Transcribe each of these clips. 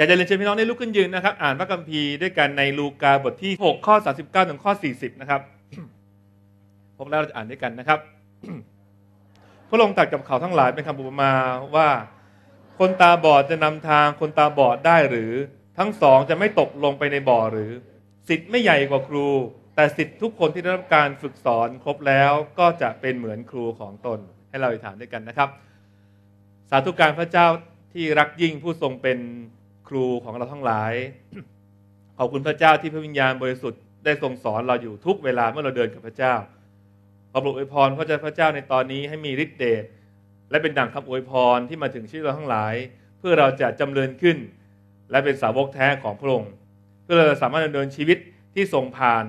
อยากจะเรียนเชิญพี่น้องใน้ลุกขึ้นยืนนะครับ อ่านพระคัมภีร์ด้วยกันในลูกาบทที่6ข้อ39ถึงข้อ40นะครับพวเราจะอ่านด้วยกันนะครับพระองค์ตรัสกับเขาทั้งหลายเป็นคำบุปมาว่า คนตาบอดจะนำทางคนตาบอดได้หรือ ทั้งสองจะไม่ตกลงไปในบ่อหรือ สิทธิ์ไม่ใหญ่กว่าครู แต่สิทธิ์ทุกคนที่ได้รับการฝึกสอนครบแล้วก็จะเป็นเหมือนครูของตน ให้เราอธิษฐานด้วยกันนะครับ สาธุการพระเจ้าที่รักยิ่งผู้ทรงเป็นครูของเราทั้งหลาย ขอบคุณพระเจ้าที่พระวิญญาณบริสุทธิ์ได้ทรงสอนเราอยู่ทุกเวลาเมื่อเราเดินกับพระเจ้าขอโปรดอวยพรพระเจ้าพระเจ้าในตอนนี้ให้มีฤทธิเดชและเป็นดั่งคำอวยพรที่มาถึงชีวิตเราทั้งหลาย เพื่อเราจะจำเริญขึ้น และเป็นสาวกแท้ของพระองค์เพื่อเราจะสามารถดำเนินชีวิตที่ทรงผ่าน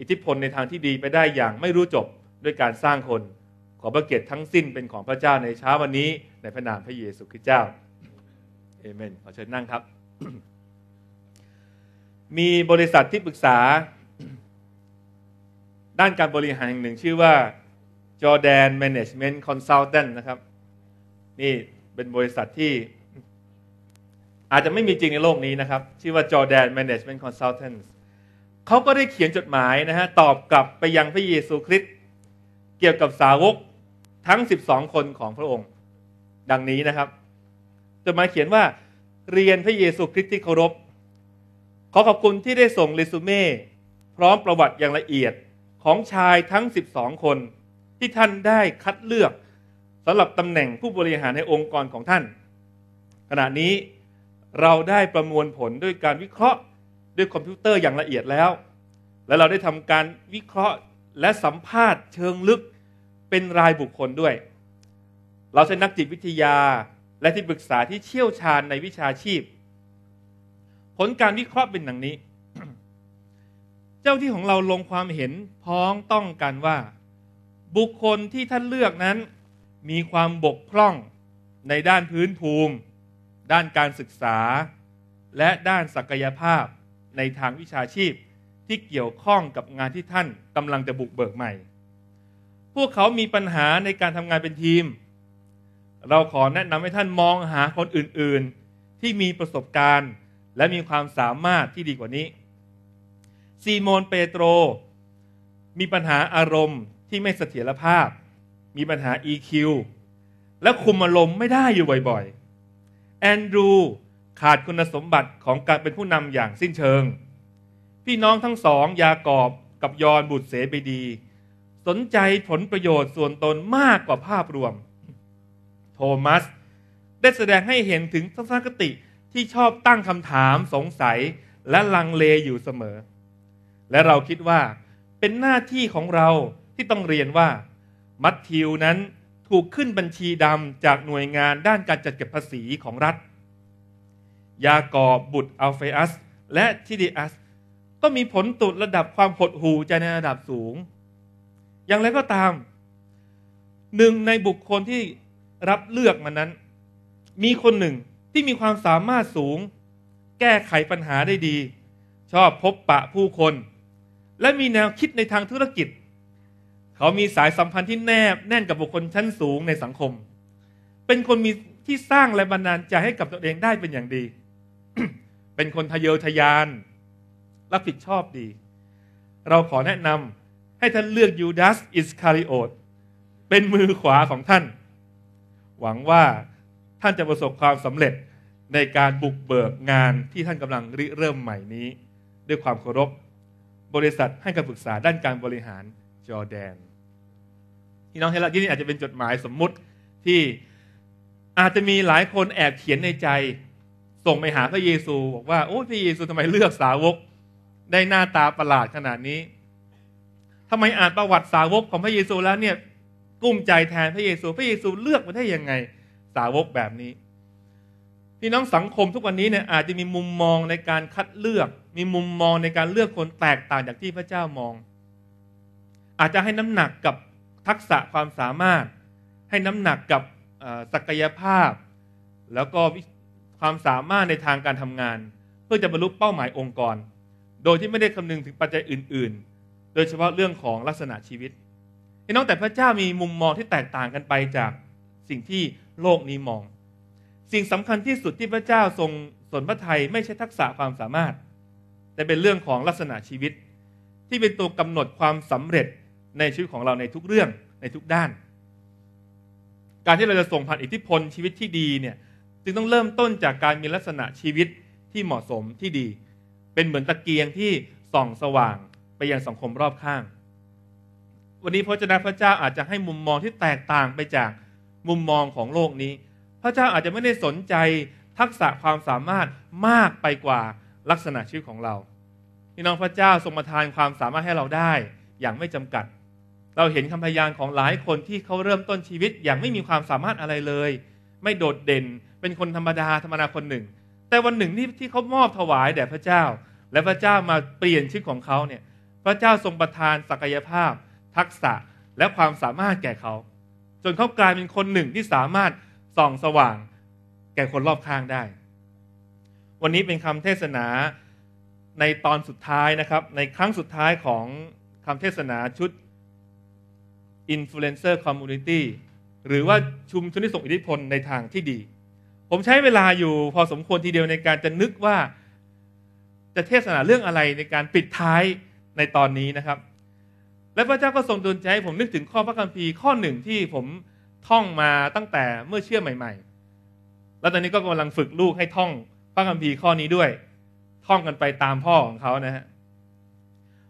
อิทธิพลในทางที่ดีไปได้อย่างไม่รู้จบด้วยการสร้างคน ขอพระเกียรติทั้งสิ้นเป็นของพระเจ้าในเช้าวันนี้ ในพระนามพระเยซูคริสต์เจ้าเอเมน ขอเชิญนั่งครับ มีบริษัทที่ปรึกษา ด้านการบริหารแห่งหนึ่งชื่อว่า Jordan Management Consultant นะครับ นี่เป็นบริษัทที่ อาจจะไม่มีจริงในโลกนี้นะครับ ชื่อว่า Jordan Management Consultants เขาก็ได้เขียนจดหมายนะฮะตอบกลับไปยังพระเยซูคริสต์เกี่ยวกับสาวกทั้ง 12 คนของพระองค์ ดังนี้นะครับจดหมายเขียนว่าเรียนพระเยซูคริสต์ที่เคารพ ขอขอบคุณที่ได้ส่งเรซูเม่พร้อมประวัติอย่างละเอียดของชายทั้ง 12 คนที่ท่านได้คัดเลือกสำหรับตำแหน่งผู้บริหารในองค์กรของท่าน ขณะนี้เราได้ประมวลผลด้วยการวิเคราะห์ด้วยคอมพิวเตอร์อย่างละเอียดแล้ว และเราได้ทำการวิเคราะห์และสัมภาษณ์เชิงลึกเป็นรายบุคคลด้วย เราใช้นักจิตวิทยาและที่ปรึกษาที่เชี่ยวชาญในวิชาชีพ ผลการวิเคราะห์เป็นดังนี้ เจ้าที่ของเราลงความเห็น พ้องต้องกันว่า บุคคลที่ท่านเลือกนั้น มีความบกพร่องในด้านพื้นภูมิ ด้านการศึกษา และด้านศักยภาพในทางวิชาชีพที่เกี่ยวข้องกับงานที่ท่านกำลังจะบุกเบิกใหม่ พวกเขามีปัญหาในการทำงานเป็นทีมเราขอแนะนำให้ท่านมองหาคนอื่นๆ ที่มีประสบการณ์และมีความสามารถที่ดีกว่านี้ ซีโมนเปโตรมีปัญหาอารมณ์ที่ไม่เสถียรภาพ มีปัญหา EQ และคุมอารมณ์ไม่ได้อยู่บ่อยๆ แอนดรู ขาดคุณสมบัติของการเป็นผู้นำอย่างสิ้นเชิง พี่น้องทั้งสอง ยากอบกับยอนบุตรเสไปดี สนใจผลประโยชน์ส่วนตนมากกว่าภาพรวมมัสได้แสดงให้เห็นถึงทัศนคติที่ชอบตั้งคำถามสงสัยและลังเลอยู่เสมอ และเราคิดว่าเป็นหน้าที่ของเราที่ต้องเรียนว่า มัตทิวนั้นถูกขึ้นบัญชีดำจากหน่วยงานด้านการจัดเก็บภาษีของรัฐ ยากอบบุตรอัลเฟอัส และทิดิอัส ก็มีผลตุดระดับความหดหู่ใจในระดับสูง อย่างไรก็ตาม หนึ่งในบุคคลที่รับเลือกมันนั้น มีคนหนึ่งที่มีความสามารถสูง แก้ไขปัญหาได้ดี ชอบพบปะผู้คน และมีแนวคิดในทางธุรกิจ เขามีสายสัมพันธ์ที่แนบแน่นกับบุคคลชั้นสูงในสังคม เป็นคนมีที่สร้างแรงบันดาลใจให้กับตัวเองได้เป็นอย่างดี เป็นคนทะเยอทะยาน รับผิดชอบดี เราขอแนะนำให้ท่านเลือกยูดาส อิสคาริโอตเป็นมือขวาของท่านหวังว่าท่านจะประสบความสำเร็จในการบุกเบิกงานที่ท่านกำลังริเริ่มใหม่นี้ ด้วยความเคารพบริษัทให้คำปรึกษาด้านการบริหารจอแดนพี่น้องเฮลักนี่อาจจะเป็นจดหมายสมมุติที่อาจจะมีหลายคนแอบเขียนในใจส่งไปหาพระเยซู บอกว่าโอ้พระเยซูทำไมเลือกสาวกได้หน้าตาประหลาดขนาดนี้ทำไมอ่านประวัติสาวกของพระเยซูแล้วเนี่ยกุ้มใจแทนพระเยซูพระเยซูเลือกมาได้ยังไงสาวกแบบนี้พี่น้องสังคมทุกวันนี้เนี่ยอาจจะมีมุมมองในการคัดเลือกมีมุมมองในการเลือกคนแตกต่างจากที่พระเจ้ามอง อาจจะให้น้ำหนักกับทักษะความสามารถ ให้น้ำหนักกับศักยภาพ แล้วก็ความสามารถในทางการทำงาน เพื่อจะบรรลุเป้าหมายองค์กร โดยที่ไม่ได้คำนึงถึงปัจจัยอื่น ๆ โดยเฉพาะเรื่องของลักษณะชีวิตพี่น้องแต่พระเจ้ามีมุมมองที่แตกต่างกันไปจากสิ่งที่โลกนี้มอง สิ่งสำคัญที่สุดที่พระเจ้าทรงสนพระทัยไม่ใช่ทักษะความสามารถ แต่เป็นเรื่องของลักษณะชีวิต ที่เป็นตัวกำหนดความสำเร็จในชีวิตของเราในทุกเรื่องในทุกด้าน การที่เราจะส่งผ่านอิทธิพลชีวิตที่ดีเนี่ยจึงต้องเริ่มต้นจากการมีลักษณะชีวิตที่เหมาะสมที่ดี เป็นเหมือนตะเกียงที่ส่องสว่างไปยังสังคมรอบข้างวันนี้พระเจ้าพระเจ้าอาจจะให้มุมมองที่แตกต่างไปจากมุมมองของโลกนี้ พระเจ้าอาจจะไม่ได้สนใจทักษะความสามารถมากไปกว่าลักษณะชีวิตของเราพี่น้องพระเจ้าทรงประทานความสามารถให้เราได้อย่างไม่จำกัด เราเห็นคำพยานของหลายคนที่เขาเริ่มต้นชีวิตอย่างไม่มีความสามารถอะไรเลย ไม่โดดเด่นเป็นคนธรรมดาธรรมดาคนหนึ่ง แต่วันหนึ่งที่ที่เขามอบถวายแด่พระเจ้า และพระเจ้ามาเปลี่ยนชีวิตของเขาเนี่ยพระเจ้าทรงประทานศักยภาพทักษะและความสามารถแก่เขา จนเขากลายเป็นคนหนึ่งที่สามารถส่องสว่าง แก่คนรอบข้างได้ วันนี้เป็นคำเทศนาในตอนสุดท้ายนะครับ ในครั้งสุดท้ายของคำเทศนาชุด Influencer Community หรือว่าชุมชนที่ส่งอิทธิพลในทางที่ดี ผมใช้เวลาอยู่พอสมควรทีเดียวในการจะนึกว่าจะเทศนาเรื่องอะไรในการปิดท้ายในตอนนี้นะครับและพระเจ้าก็ทรงดลใจให้ผมนึกถึงข้อพระคัมภีร์ข้อหนึ่งที่ผมท่องมาตั้งแต่เมื่อเชื่อใหม่ ๆ แล้วตอนนี้ก็กำลังฝึกลูกให้ท่องพระคัมภีร์ข้อนี้ด้วย ท่องกันไปตามพ่อของเขานะฮะ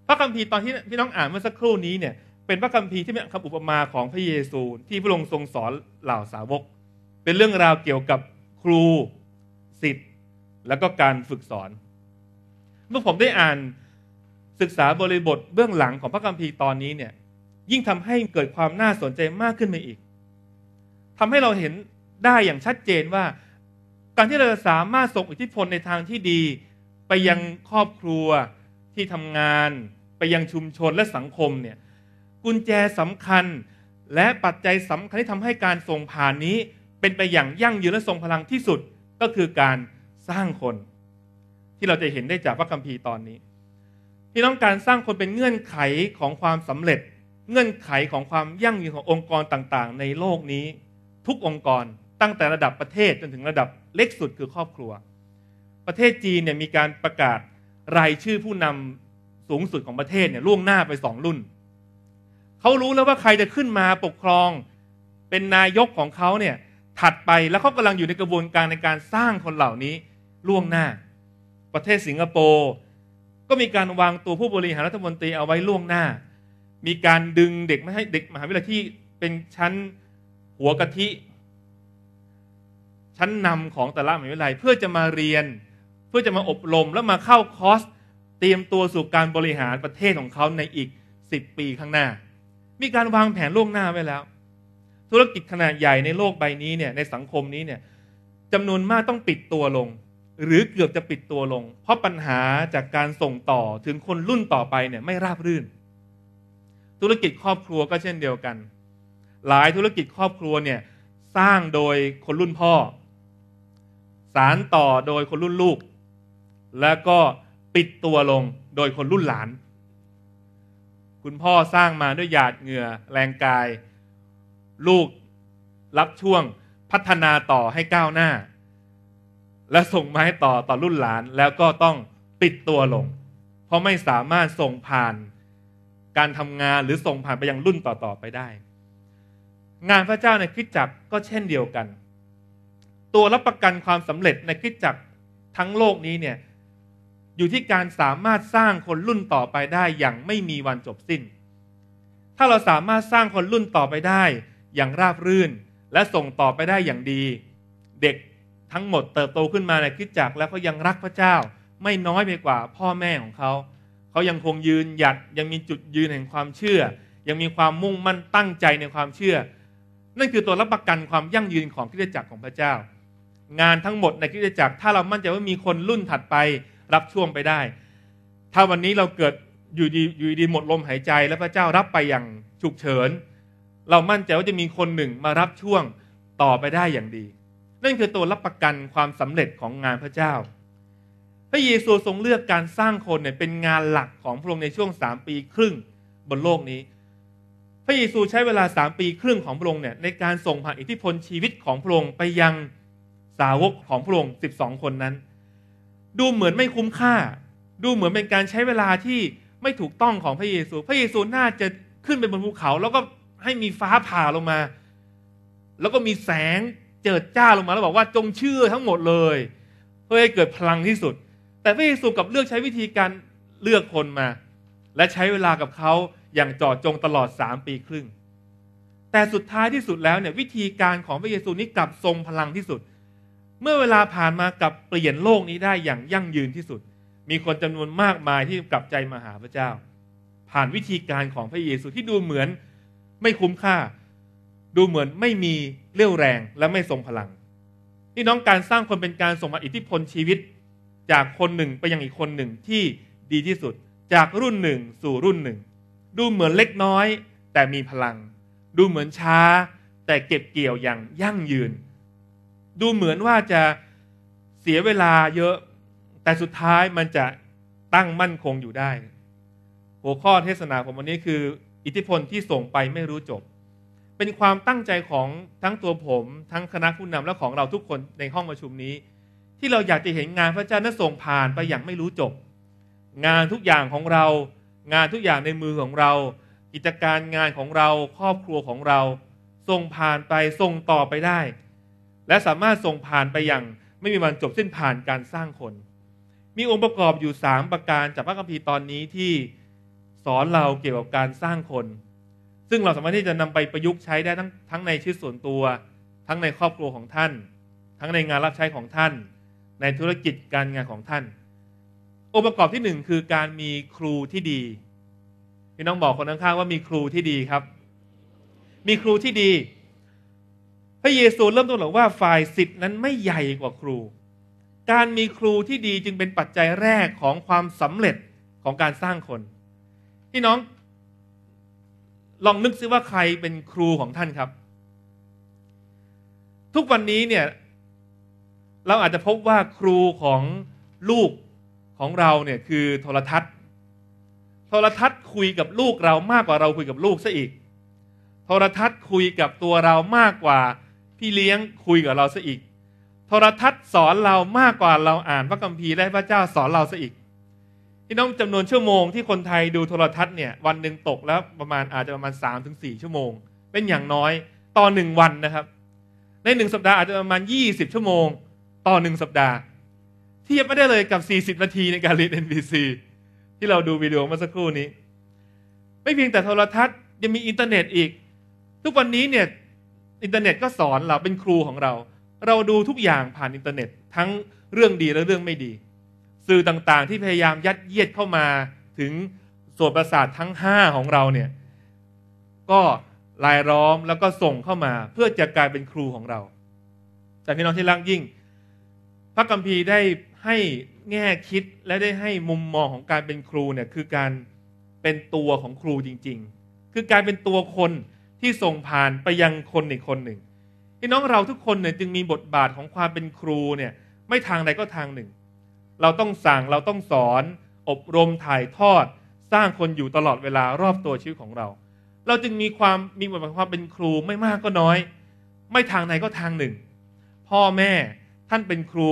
พระคัมภีร์ตอนที่พี่น้องอ่านเมื่อสักครู่นี้เนี่ยเป็นพระคัมภีร์ที่เป็นคำอุปมาของพระเยซูที่พระองค์ทรงสอนเหล่าสาวก เป็นเรื่องราวเกี่ยวกับครูสิทธิ์แล้วก็การฝึกสอน เมื่อผมได้อ่านศึกษาบริบทเบื้องหลังของพระคัมภีร์ตอนนี้เนี่ยยิ่งทำให้เกิดความน่าสนใจมากขึ้นไปอีก ทำให้เราเห็นได้อย่างชัดเจนว่า การที่เราจะสามารถส่งอิทธิพลในทางที่ดี ไปยังครอบครัวที่ทำงาน ไปยังชุมชนและสังคมเนี่ยกุญแจสำคัญ และปัจจัยสำคัญที่ทำให้การส่งผ่านนี้ เป็นไปอย่างยั่งยืนและทรงพลังที่สุดก็คือการสร้างคน ที่เราจะเห็นได้จากพระคัมภีร์ตอนนี้พี่ต้องการสร้างคนเป็นเงื่อนไขของความสำเร็จ เงื่อนไขของความยั่งยืนขององค์กรต่างๆ ในโลกนี้ทุกองค์กรตั้งแต่ระดับประเทศจนถึงระดับเล็กสุดคือครอบครัว ประเทศจีนเนี่ยมีการประกาศรายชื่อผู้นำสูงสุดของประเทศเนี่ยล่วงหน้าไปสองรุ่นเขารู้แล้วว่าใครจะขึ้นมาปกครองเป็นนายกของเขาเนี่ยถัดไปแล้วเขากำลังอยู่ในกระบวนการในการสร้างคนเหล่านี้ล่วงหน้า ประเทศสิงคโปร์ก็มีการวางตัวผู้บริหารรัฐมนตรีเอาไว้ล่วงหน้า มีการดึงเด็กไม่ให้เด็กมหาวิทยาลัยที่เป็นชั้นหัวกะทิ ชั้นนำของแต่ละมหาวิทยาลัย เพื่อจะมาเรียน เพื่อจะมาอบรมแล้วมาเข้าคอร์สเตรียมตัวสู่การบริหารประเทศของเขาในอีกสิบปีข้างหน้า มีการวางแผนล่วงหน้าไว้แล้ว ธุรกิจขนาดใหญ่ในโลกใบนี้เนี่ยในสังคมนี้เนี่ยจำนวนมากต้องปิดตัวลงหรือเกือบจะปิดตัวลง เพราะปัญหาจากการส่งต่อถึงคนรุ่นต่อไปเนี่ยไม่ราบรื่น ธุรกิจครอบครัวก็เช่นเดียวกัน หลายธุรกิจครอบครัวเนี่ยสร้างโดยคนรุ่นพ่อ สารต่อโดยคนรุ่นลูก แล้วก็ปิดตัวลงโดยคนรุ่นหลาน คุณพ่อสร้างมาด้วยหยาดเหงื่อแรงกาย ลูก รับช่วงพัฒนาต่อให้ก้าวหน้าและส่งไม้ต่อ ต่อรุ่นหลานแล้วก็ต้องปิดตัวลง เพราะไม่สามารถส่งผ่านการทำงานหรือส่งผ่านไปยังรุ่นต่อ ๆ ไปได้ งานพระเจ้าในคริสจักรก็เช่นเดียวกัน ตัวรับประกันความสำเร็จในคริสจักรทั้งโลกนี้เนี่ยอยู่ที่การสามารถสร้างคนรุ่นต่อไปได้อย่างไม่มีวันจบสิ้น ถ้าเราสามารถสร้างคนรุ่นต่อไปได้ อย่างราบรื่น และส่งต่อไปได้อย่างดี เด็กทั้งหมดเติบโตขึ้นมาในคิดจักแล้วก็ยังรักพระเจ้าไม่น้อยไปกว่าพ่อแม่ของเขา เขายังคงยืนหยัดยังมีจุดยืนแห่งความเชื่อ ยังมีความมุ่งมั่นตั้งใจในความเชื่อ นั่นคือตัวรับประกันความยั่งยืนของคิดจักรของพระเจ้า งานทั้งหมดในคิดจักร ถ้าเรามั่นใจว่ามีคนรุ่นถัดไปรับช่วงไปได้ ถ้าวันนี้เราเกิดอยู่ดีอยู่ดีหมดลมหายใจแล้วพระเจ้ารับไปอย่างฉุกเฉินเรามั่นใจว่าจะมีคนหนึ่งมารับช่วงต่อไปได้อย่างดีนั่นคือตัวรับประกันความสำเร็จของงานพระเจ้า พระเยซูทรงเลือกการสร้างคนเนี่ยเป็นงานหลักของพระองค์ในช่วงสามปีครึ่งบนโลกนี้ พระเยซูใช้เวลาสามปีครึ่งของพระองค์เนี่ยในการส่งผ่านอิทธิพลชีวิตของพระองค์ไปยังสาวกของพระองค์สิบสองคนนั้น ดูเหมือนไม่คุ้มค่า ดูเหมือนเป็นการใช้เวลาที่ไม่ถูกต้องของพระเยซู พระเยซูน่าจะขึ้นไปบนภูเขา แล้วก็ให้มีฟ้าผ่าลงมา แล้วก็มีแสงเจิดจ้าลงมาแล้วบอกว่าจงเชื่อทั้งหมดเลย เพื่อให้เกิดพลังที่สุด แต่พระเยซูกับเลือกใช้วิธีการเลือกคนมา และใช้เวลากับเขาอย่างจอดจงตลอดสามปีครึ่ง แต่สุดท้ายที่สุดแล้วเนี่ย วิธีการของพระเยซูนี้กลับทรงพลังที่สุด เมื่อเวลาผ่านมากับเปลี่ยนโลกนี้ได้อย่างยั่งยืนที่สุด มีคนจำนวนมากมายที่กลับใจมาหาพระเจ้า ผ่านวิธีการของพระเยซูที่ดูเหมือนไม่คุ้มค่าดูเหมือนไม่มีเรี่ยวแรง และไม่ทรงพลังนี่น้องการสร้างคนเป็นการส่งมาอิทธิพลชีวิต จากคนหนึ่งไปยังอีกคนหนึ่งที่ดีที่สุดจากรุ่นหนึ่งสู่รุ่นหนึ่ง ดูเหมือนเล็กน้อยแต่มีพลัง ดูเหมือนช้าแต่เก็บเกี่ยวอย่างยั่งยืน ดูเหมือนว่าจะเสียเวลาเยอะแต่สุดท้ายมันจะตั้งมั่นคงอยู่ได้ หัวข้อเทศนาของวันนี้คือ อิทธิพลที่ส่งไปไม่รู้จบเป็นความตั้งใจของทั้งตัวผม ทั้งคณะผู้นำและของเราทุกคนในห้องประชุมนี้ ที่เราอยากจะเห็นงานพระเจ้านั้นส่งผ่านไปอย่างไม่รู้จบ งานทุกอย่างของเรา งานทุกอย่างในมือของเรา กิจการงานของเราครอบครัวของเราส่งผ่านไปส่งต่อไปได้ และสามารถส่งผ่านไปอย่าง ไม่มีวันจบสิ้นผ่านการสร้างคน มีองค์ประกอบอยู่3ประการจากพระคัมภีร์ตอนนี้ที่สอนเราเกี่ยวกับการสร้างคนซึ่งเราสามารถที่จะนำไปประยุกต์ใช้ได้ทั้งทั้งในชีวิตส่วนตัวทั้งในครอบครัวของท่าน ทั้งในงานรับใช้ของท่าน ในธุรกิจการงานของท่านองค์ประกอบที่หนึ่งคือการมีครูที่ดีพี่น้องบอกคนข้างๆว่ามีครูที่ดีครับ มีครูที่ดี พระเยซูเริ่มต้นบอกว่าฝ่ายสิทธิ์นั้นไม่ใหญ่กว่าครูการมีครูที่ดีจึงเป็นปัจจัยแรกของความสำเร็จของการสร้างคนพี่น้องลองนึกซิว่าใครเป็นครูของท่านครับ ทุกวันนี้เนี่ยเราอาจจะพบว่าครูของลูกของเราเนี่ยคือโทรทัศน์ โทรทัศน์คุยกับลูกเรามากกว่าเราคุยกับลูกซะอีก โทรทัศน์คุยกับตัวเรามากกว่าพี่เลี้ยงคุยกับเราซะอีก โทรทัศน์สอนเรามากกว่าเราอ่านพระคัมภีร์และพระเจ้าสอนเราซะอีกที่น้องจำนวนชั่วโมงที่คนไทยดูโทรทัศน์เนี่ยวันหนึ่งตกแล้วประมาณอาจจะประมาณ3าถึงสชั่วโมง เป็นอย่างน้อย ต่อหนึ่งวันนะครับ ในหนึ่งสัปดาห์อาจจะประมาณ 20 ชั่วโมง ต่อหนึ่งสัปดาห์ เทียบไม่ได้เลยกับ 40นาทีในการเรียน NBC ที่เราดูวิดีโอเมื่อสักครู่นี้ ไม่เพียงแต่โทรทัศน์ยังมีอินเทอร์เน็ตอีก ทุกวันนี้เนี่ยอินเทอร์เน็ตก็สอนเราเป็นครูของเรา เราดูทุกอย่างผ่านอินเทอร์เน็ตทั้งเรื่องดีและเรื่องไม่ดีสื่อต่างๆที่พยายามยัดเยียดเข้ามาถึงส่วนประสาททั้ง5 ของเราเนี่ยก็ลายล้อมแล้วก็ส่งเข้ามาเพื่อจะกลายเป็นครูของเราแต่พี่น้องที่รักยิ่ง พระกัมพีได้ให้แง่คิดและได้ให้มุมมองของการเป็นครูเนี่ยคือการเป็นตัวของครูจริงๆ คือการเป็นตัวคนที่ส่งผ่านไปยังคนอีกคนหนึ่งพี่น้องเราทุกคนเนี่ยจึงมีบทบาทของความเป็นครูเนี่ยไม่ทางใดก็ทางหนึ่งเราต้องสั่งเราต้องสอนอบรมถ่ายทอดสร้างคนอยู่ตลอดเวลารอบตัวชีวิตของเรา เราจึงมีความมีบทบาทความเป็นครูไม่มากก็น้อย ไม่ทางไหนก็ทางหนึ่ง พ่อแม่ท่านเป็นครู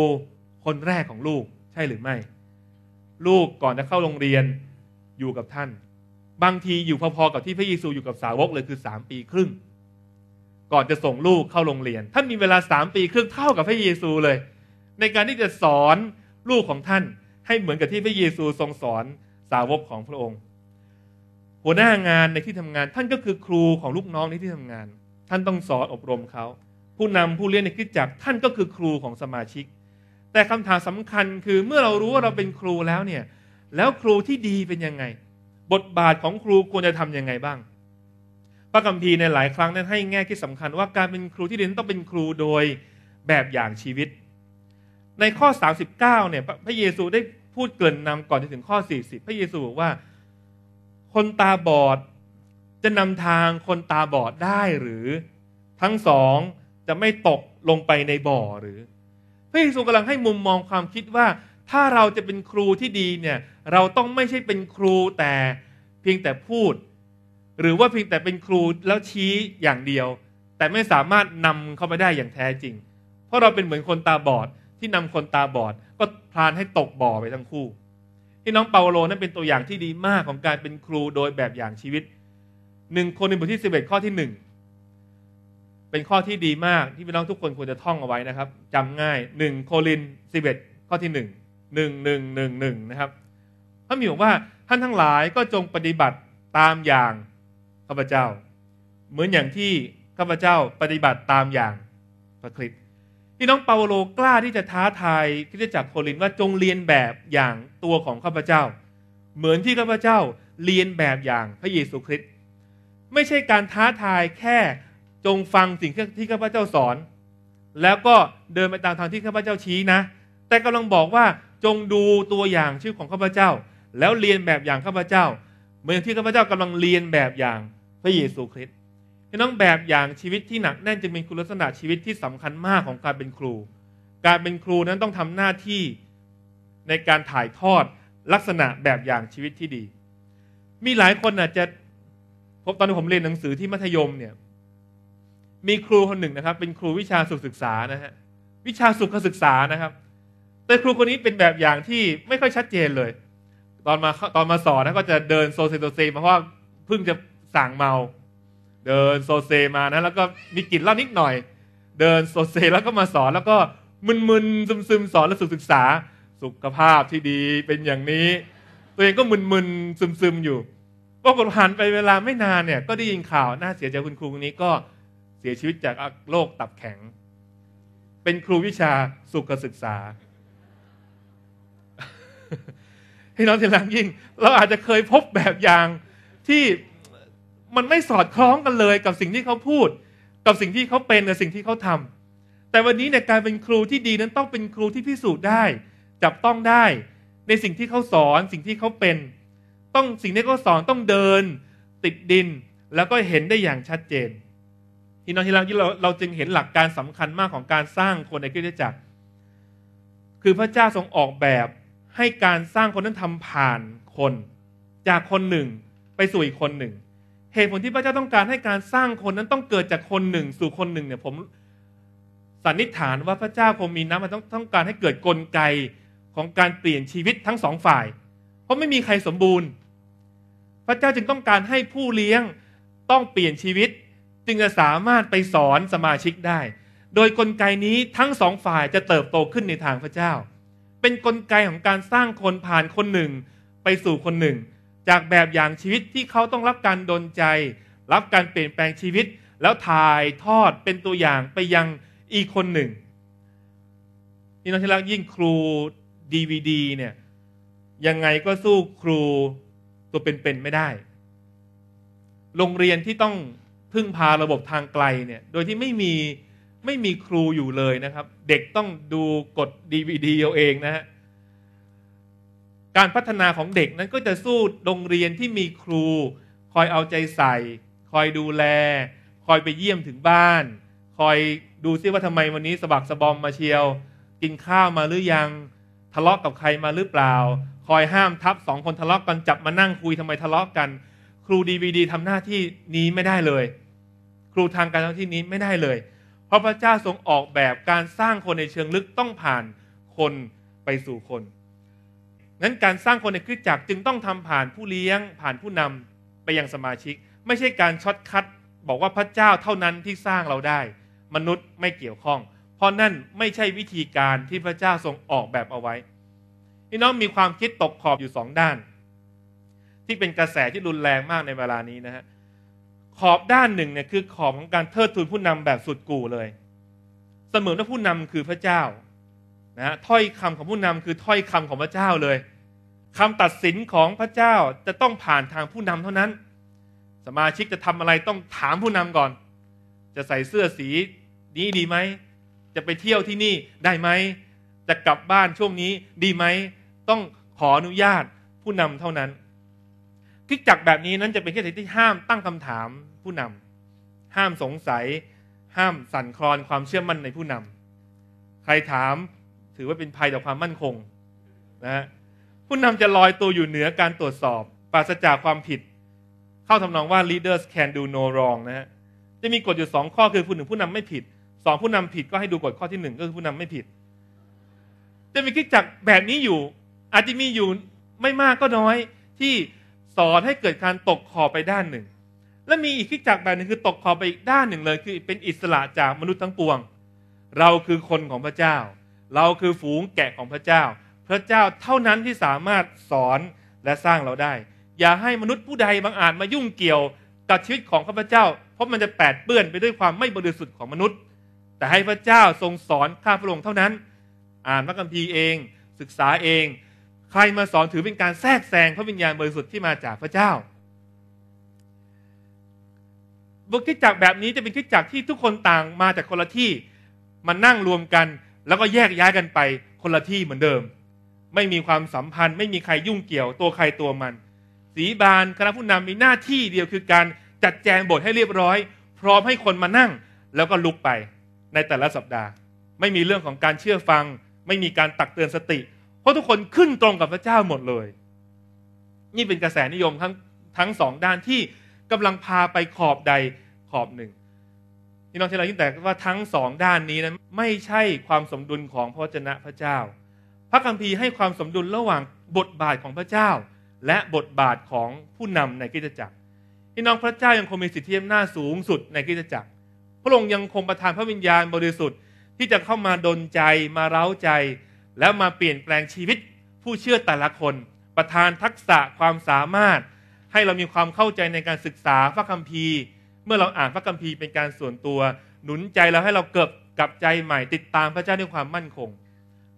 คนแรกของลูกใช่หรือไม่ ลูกก่อนจะเข้าโรงเรียนอยู่กับท่าน บางทีอยู่พอๆกับที่พระเยซูอยู่กับสาวกเลยคือสามปีครึ่ง ก่อนจะส่งลูกเข้าโรงเรียน ท่านมีเวลาสามปีครึ่งเท่ากับพระเยซูเลย ในการที่จะสอนลูกของท่านให้เหมือนกับที่พระเยซูทรงสอนสาวกของพระองค์ หัวหน้างานในที่ทำงาน ท่านก็คือครูของลูกน้องในที่ทำงาน ท่านต้องสอนอบรมเขา ผู้นำผู้เลี้ยงในคีิจักท่านก็คือครูของสมาชิก แต่คำถามสำคัญคือเมื่อเรารู้ว่าเราเป็นครูแล้วเนี่ยแล้วครูที่ดีเป็นยังไง บทบาทของครูควรจะทํำยังไงบ้างพระคัมภีร์ในหลายครั้งนั้นให้แง่คิดสำคัญว่าการเป็นครูที่ดีต้องเป็นครูโดยแบบอย่างชีวิตในข้อ 39เนี่ยพระเยซูได้พูดเกินนำก่อนที่ถึงข้อ 40 พระเยซูบอกว่าคนตาบอดจะนำทางคนตาบอดได้หรือ ทั้งสองจะไม่ตกลงไปในบ่อหรือ พระเยซูกำลังให้มุมมองความคิดว่า ถ้าเราจะเป็นครูที่ดีเนี่ยเราต้องไม่ใช่เป็นครูแต่เพียงแต่พูด หรือว่าเพียงแต่เป็นครูแล้วชี้อย่างเดียว แต่ไม่สามารถนำเขาไปได้อย่างแท้จริง เพราะเราเป็นเหมือนคนตาบอดที่นำคนตาบอดก็พานให้ตกบ่อไปทั้งคู่ ที่น้องเปาโลนั้นเป็นตัวอย่างที่ดีมากของการเป็นครูโดยแบบอย่างชีวิตหนึ่งคนในบทที่สิบเอ็ดข้อที่หนึ่งเป็นข้อที่ดีมากที่พี่น้องทุกคนควรจะท่องเอาไว้นะครับ จำง่ายหนึ่งโคลินสิบเอ็ดข้อที่หนึ่งหนึ่งหนึ่งหนึ่งหนึ่งนะครับพระมีบอกว่าท่านทั้งหลายก็จงปฏิบัติตามอย่างข้าพเจ้า เหมือนอย่างที่ข้าพเจ้าปฏิบัติตามอย่างพระคริสตที่น้องเปาโลกล้าที่จะท้าทายคริสตจักรโคลินว่าจงเรียนแบบอย่างตัวของข้าพเจ้า เหมือนที่ข้าพเจ้าเรียนแบบอย่างพระเยซูคริสต์ไม่ใช่การท้าทายแค่จงฟังสิ่งที่ข้าพเจ้าสอน แล้วก็เดินไปตามทางที่ข้าพเจ้าชี้นะ แต่กำลังบอกว่าจงดูตัวอย่างชื่อของข้าพเจ้า แล้วเรียนแบบอย่างข้าพเจ้าเหมือนที่ข้าพเจ้ากำลังเรียนแบบอย่างพระเยซูคริสต์ี่น้องแบบอย่างชีวิตที่หนักแน่นจึงเป็นคุณลักษณะชีวิตที่สำคัญมากของการเป็นครู การเป็นครูนั้นต้องทำหน้าที่ในการถ่ายทอดลักษณะแบบอย่างชีวิตที่ดี มีหลายคนอาจจะพบตอนที่ผมเรียน หนังสือที่มัธยมเนี่ย มีครูคนหนึ่งนะครับ เป็นครูวิชาสุขศึกษานะฮะวิชาสุขศึกษานะครับ แต่ครูคนนี้เป็นแบบอย่างที่ไม่ค่อยชัดเจนเลย ตอนมาตอนมาสอนนะก็จะเดินโซเซโตเซมาเพราะเพิ่งจะสั่งเมาเดินโซเซมานะแล้วก็มีกลิ่นเหล้านิดหน่อย เดินโซเซแล้วก็มาสอน แล้วก็มึนๆซึมๆ สอนและศึกษาสุขภาพที่ดีเป็นอย่างนี้ ตัวเองก็มึนๆซึมๆอยู่ปรากฏผ่านไปเวลาไม่นานเนี่ยก็ได้ยินข่าวน่าเสียใจคุณครูคนนี้ก็เสียชีวิตจากโรคตับแข็ง เป็นครูวิชาสุขศึกษาให้น้องที่รังยิ่งเราอาจจะเคยพบแบบอย่างที่มันไม่สอดคล้องกันเลยกับสิ่งที่เขาพูดกับสิ่งที่เขาเป็นกับสิ่งที่เขาทำ แต่วันนี้เนี่ยการเป็นครูที่ดีนั้นต้องเป็นครูที่พิสูจน์ได้ จับต้องได้ในสิ่งที่เขาสอนสิ่งที่เขาเป็น ต้องสิ่งที่เขาสอนต้องเดินติดดินแล้วก็เห็นได้อย่างชัดเจนที่นองที่เราที่เราเราจึงเห็นหลักการสำคัญมากของการสร้างคนในคริสตจักรคือพระเจ้าทรงออกแบบให้การสร้างคนนั้นทำผ่านคน จากคนหนึ่งไปสู่อีกคนหนึ่งเหตุผลที่พระเจ้าต้องการให้การสร้างคนนั้นต้องเกิดจากคนหนึ่ง สู่คนหนึ่งเนี่ยผมสันนิษฐานว่าพระเจ้าคงมีน้ำมันต้องต้องการให้เกิดกลไกของการเปลี่ยนชีวิตทั้งสองฝ่ายเพราะไม่มีใครสมบูรณ์ พระเจ้าจึงต้องการให้ผู้เลี้ยงต้องเปลี่ยนชีวิต จึงจะสามารถไปสอนสมาชิกได้ โดยกลไกนี้ทั้งสองฝ่ายจะเติบโตขึ้นในทางพระเจ้า เป็นนกลไกของการสร้างคนผ่านคนหนึ่งไปสู่คนหนึ่งจากแบบอย่างชีวิตที่เขาต้องรับการดนใจ รับการเปลี่ยนแปลงชีวิต แล้วถ่ายทอดเป็นตัวอย่างไปยังอีกคนหนึ่งนี่น้องชลักยิ่งครูดีวดีเนี่ยยังไงก็สู้ครูตัวเป็นๆไม่ได้ โรงเรียนที่ต้องพึ่งพาระบบทางไกลเนี่ยโดยที่ไม่มีไม่มีครูอยู่เลยนะครับเด็กต้องดูกดดีวดีเอาเองนะฮะการพัฒนาของเด็กนั้นก็จะสู้โรงเรียนที่มีครู คอยเอาใจใส่ คอยดูแล คอยไปเยี่ยมถึงบ้าน คอยดูซิว่าทำไมวันนี้สะบักสะบอมมาเชียว กินข้าวมาหรือยัง ทะเลาะกับใครมาหรือเปล่าคอยห้ามทับสองคนทะเลาะกันจับมานั่งคุยทำไมทะเลาะกัน ครูดีวีดีทำหน้าที่นี้ไม่ได้เลย ครูทางการทำหน้าที่นี้ไม่ได้เลย เพราะพระเจ้าทรงออกแบบการสร้างคนในเชิงลึกต้องผ่านคนไปสู่คนงั้นการสร้างคนในคริสตจักรจึงต้องทำผ่านผู้เลี้ยงผ่านผู้นำไปยังสมาชิก ไม่ใช่การช็อตคัดบอกว่าพระเจ้าเท่านั้นที่สร้างเราได้ มนุษย์ไม่เกี่ยวข้อง เพราะนั่นไม่ใช่วิธีการที่พระเจ้าทรงออกแบบเอาไว้พี่น้องมีความคิดตกขอบอยู่สองด้าน ที่เป็นกระแสที่รุนแรงมากในเวลานี้นะฮะขอบด้านหนึ่งเนี่ยคือขอบของการเทิดทูนผู้นำแบบสุดกู่เลย เสมือนว่าผู้นำคือพระเจ้านะฮะถ้อยคำของผู้นำคือถ้อยคำของพระเจ้าเลยคำตัดสินของพระเจ้าจะต้องผ่านทางผู้นำเท่านั้น สมาชิกจะทำอะไรต้องถามผู้นำก่อน จะใส่เสื้อสีนี้ดีไหม จะไปเที่ยวที่นี่ได้ไหม จะกลับบ้านช่วงนี้ ดีไหม ต้องขออนุญาตผู้นำเท่านั้นคิดจักแบบนี้นั้นจะเป็นแค่สิ่งที่ห้ามตั้งคำถามผู้นำ ห้ามสงสัย ห้ามสั่นคลอน ความเชื่อมั่นในผู้นำ ใครถามถือว่าเป็นภัยต่อความมั่นคง นะฮะผู้นำจะลอยตัวอยู่เหนือการตรวจสอบ ปราศจากความผิด เข้าทำนองว่า leaders can do no wrong นะฮะจะมีกฎอยู่สองข้อคือผู้หนึ่งผู้นำไม่ผิดสองผู้นำผิดก็ให้ดูกฎข้อที่หนึ่งก็คือผู้นำไม่ผิดจะมีคิดจักแบบนี้อยู่ อาจจะมีอยู่ไม่มากก็น้อยที่สอนให้เกิดการตกขอบไปด้านหนึ่ง และมีอีกคิดจักแบบหนึ่งคือตกขอบไปอีกด้านหนึ่งเลยคือเป็นอิสระจากมนุษย์ทั้งปวง เราคือคนของพระเจ้า เราคือฝูงแกะของพระเจ้าพระเจ้าเท่านั้นที่สามารถสอนและสร้างเราได้ อย่าให้มนุษย์ผู้ใดบางอาจมายุ่งเกี่ยวกับชีวิตของข้าพเจ้า เพราะมันจะแปดเปื้อนไปด้วยความไม่บริสุทธิ์ของมนุษย์ แต่ให้พระเจ้าทรงสอนข้าพระองค์เท่านั้น อ่านพระคัมภีร์เอง ศึกษาเอง ใครมาสอนถือเป็นการแทรกแซงพระวิญญาณบริสุทธิ์ที่มาจากพระเจ้าบทคิดจักแบบนี้จะเป็นคิดจักที่ทุกคนต่างมาจากคนละที่ มานั่งรวมกัน แล้วก็แยกย้ายกันไปคนละที่เหมือนเดิมไม่มีความสัมพันธ์ไม่มีใครยุ่งเกี่ยวตัวใครตัวมันสีบานคณะผู้นำมีหน้าที่เดียวคือการจัดแจงบทให้เรียบร้อย พร้อมให้คนมานั่งแล้วก็ลุกไปในแต่ละสัปดาห์ ไม่มีเรื่องของการเชื่อฟัง ไม่มีการตักเตือนสติ เพราะทุกคนขึ้นตรงกับพระเจ้าหมดเลย นี่เป็นกระแสนิยมทั้งทั้งสองด้านที่กำลังพาไปขอบใดขอบหนึ่งนี่น้องเทลายิ่งแต่ว่าทั้งสองด้านนี้นั้น ไม่ใช่ความสมดุลของพระเจนะพระเจ้าพระคัมภีร์ให้ความสมดุลระหว่างบทบาทของพระเจ้าและบทบาทของผู้นำในกิจจักรพี่น้องพระเจ้ายังคงมีสิทธิอำนาจสูงสุดในกิจจักรพระองค์ยังคงประทานพระวิญญาณบริสุทธิ์ที่จะเข้ามาดนใจมาเร้าใจ และมาเปลี่ยนแปลงชีวิตผู้เชื่อแต่ละคน ประทานทักษะความสามารถให้เรามีความเข้าใจในการศึกษาพระคัมภีร์เมื่อเราอ่านพระคัมภีร์เป็นการส่วนตัว หนุนใจเราให้เราเกิดกับใจใหม่ติดตามพระเจ้าด้วยความมั่นคง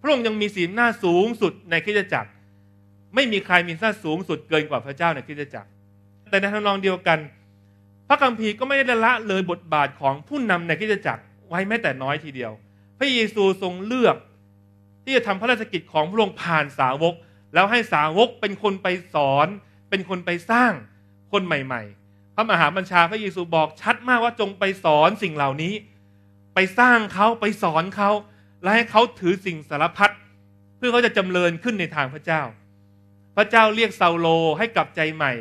พระองค์ยังมีศีลหน้าสูงสุดในคริสตจักร ไม่มีใครมีศีลหน้าสูงสุดเกินกว่าพระเจ้าในคริสตจักร แต่ในทางนองเดียวกัน พระคัมภีร์ก็ไม่ได้ละเลยบทบาทของผู้นำในคริสตจักรไว้แม้แต่น้อยทีเดียว พระเยซูทรงเลือก ที่จะทำพระราชกิจของพระองค์ผ่านสาวก แล้วให้สาวกเป็นคนไปสอน เป็นคนไปสร้างคนใหม่ๆ พระมหาบัญชาพระเยซูบอกชัดมากว่าจงไปสอนสิ่งเหล่านี้ไปสร้างเขาไปสอนเขาและให้เขาถือสิ่งสารพัดเพื่อเขาจะจำเริญขึ้นในทางพระเจ้า พระเจ้าเรียกเซาโลให้กลับใจใหม่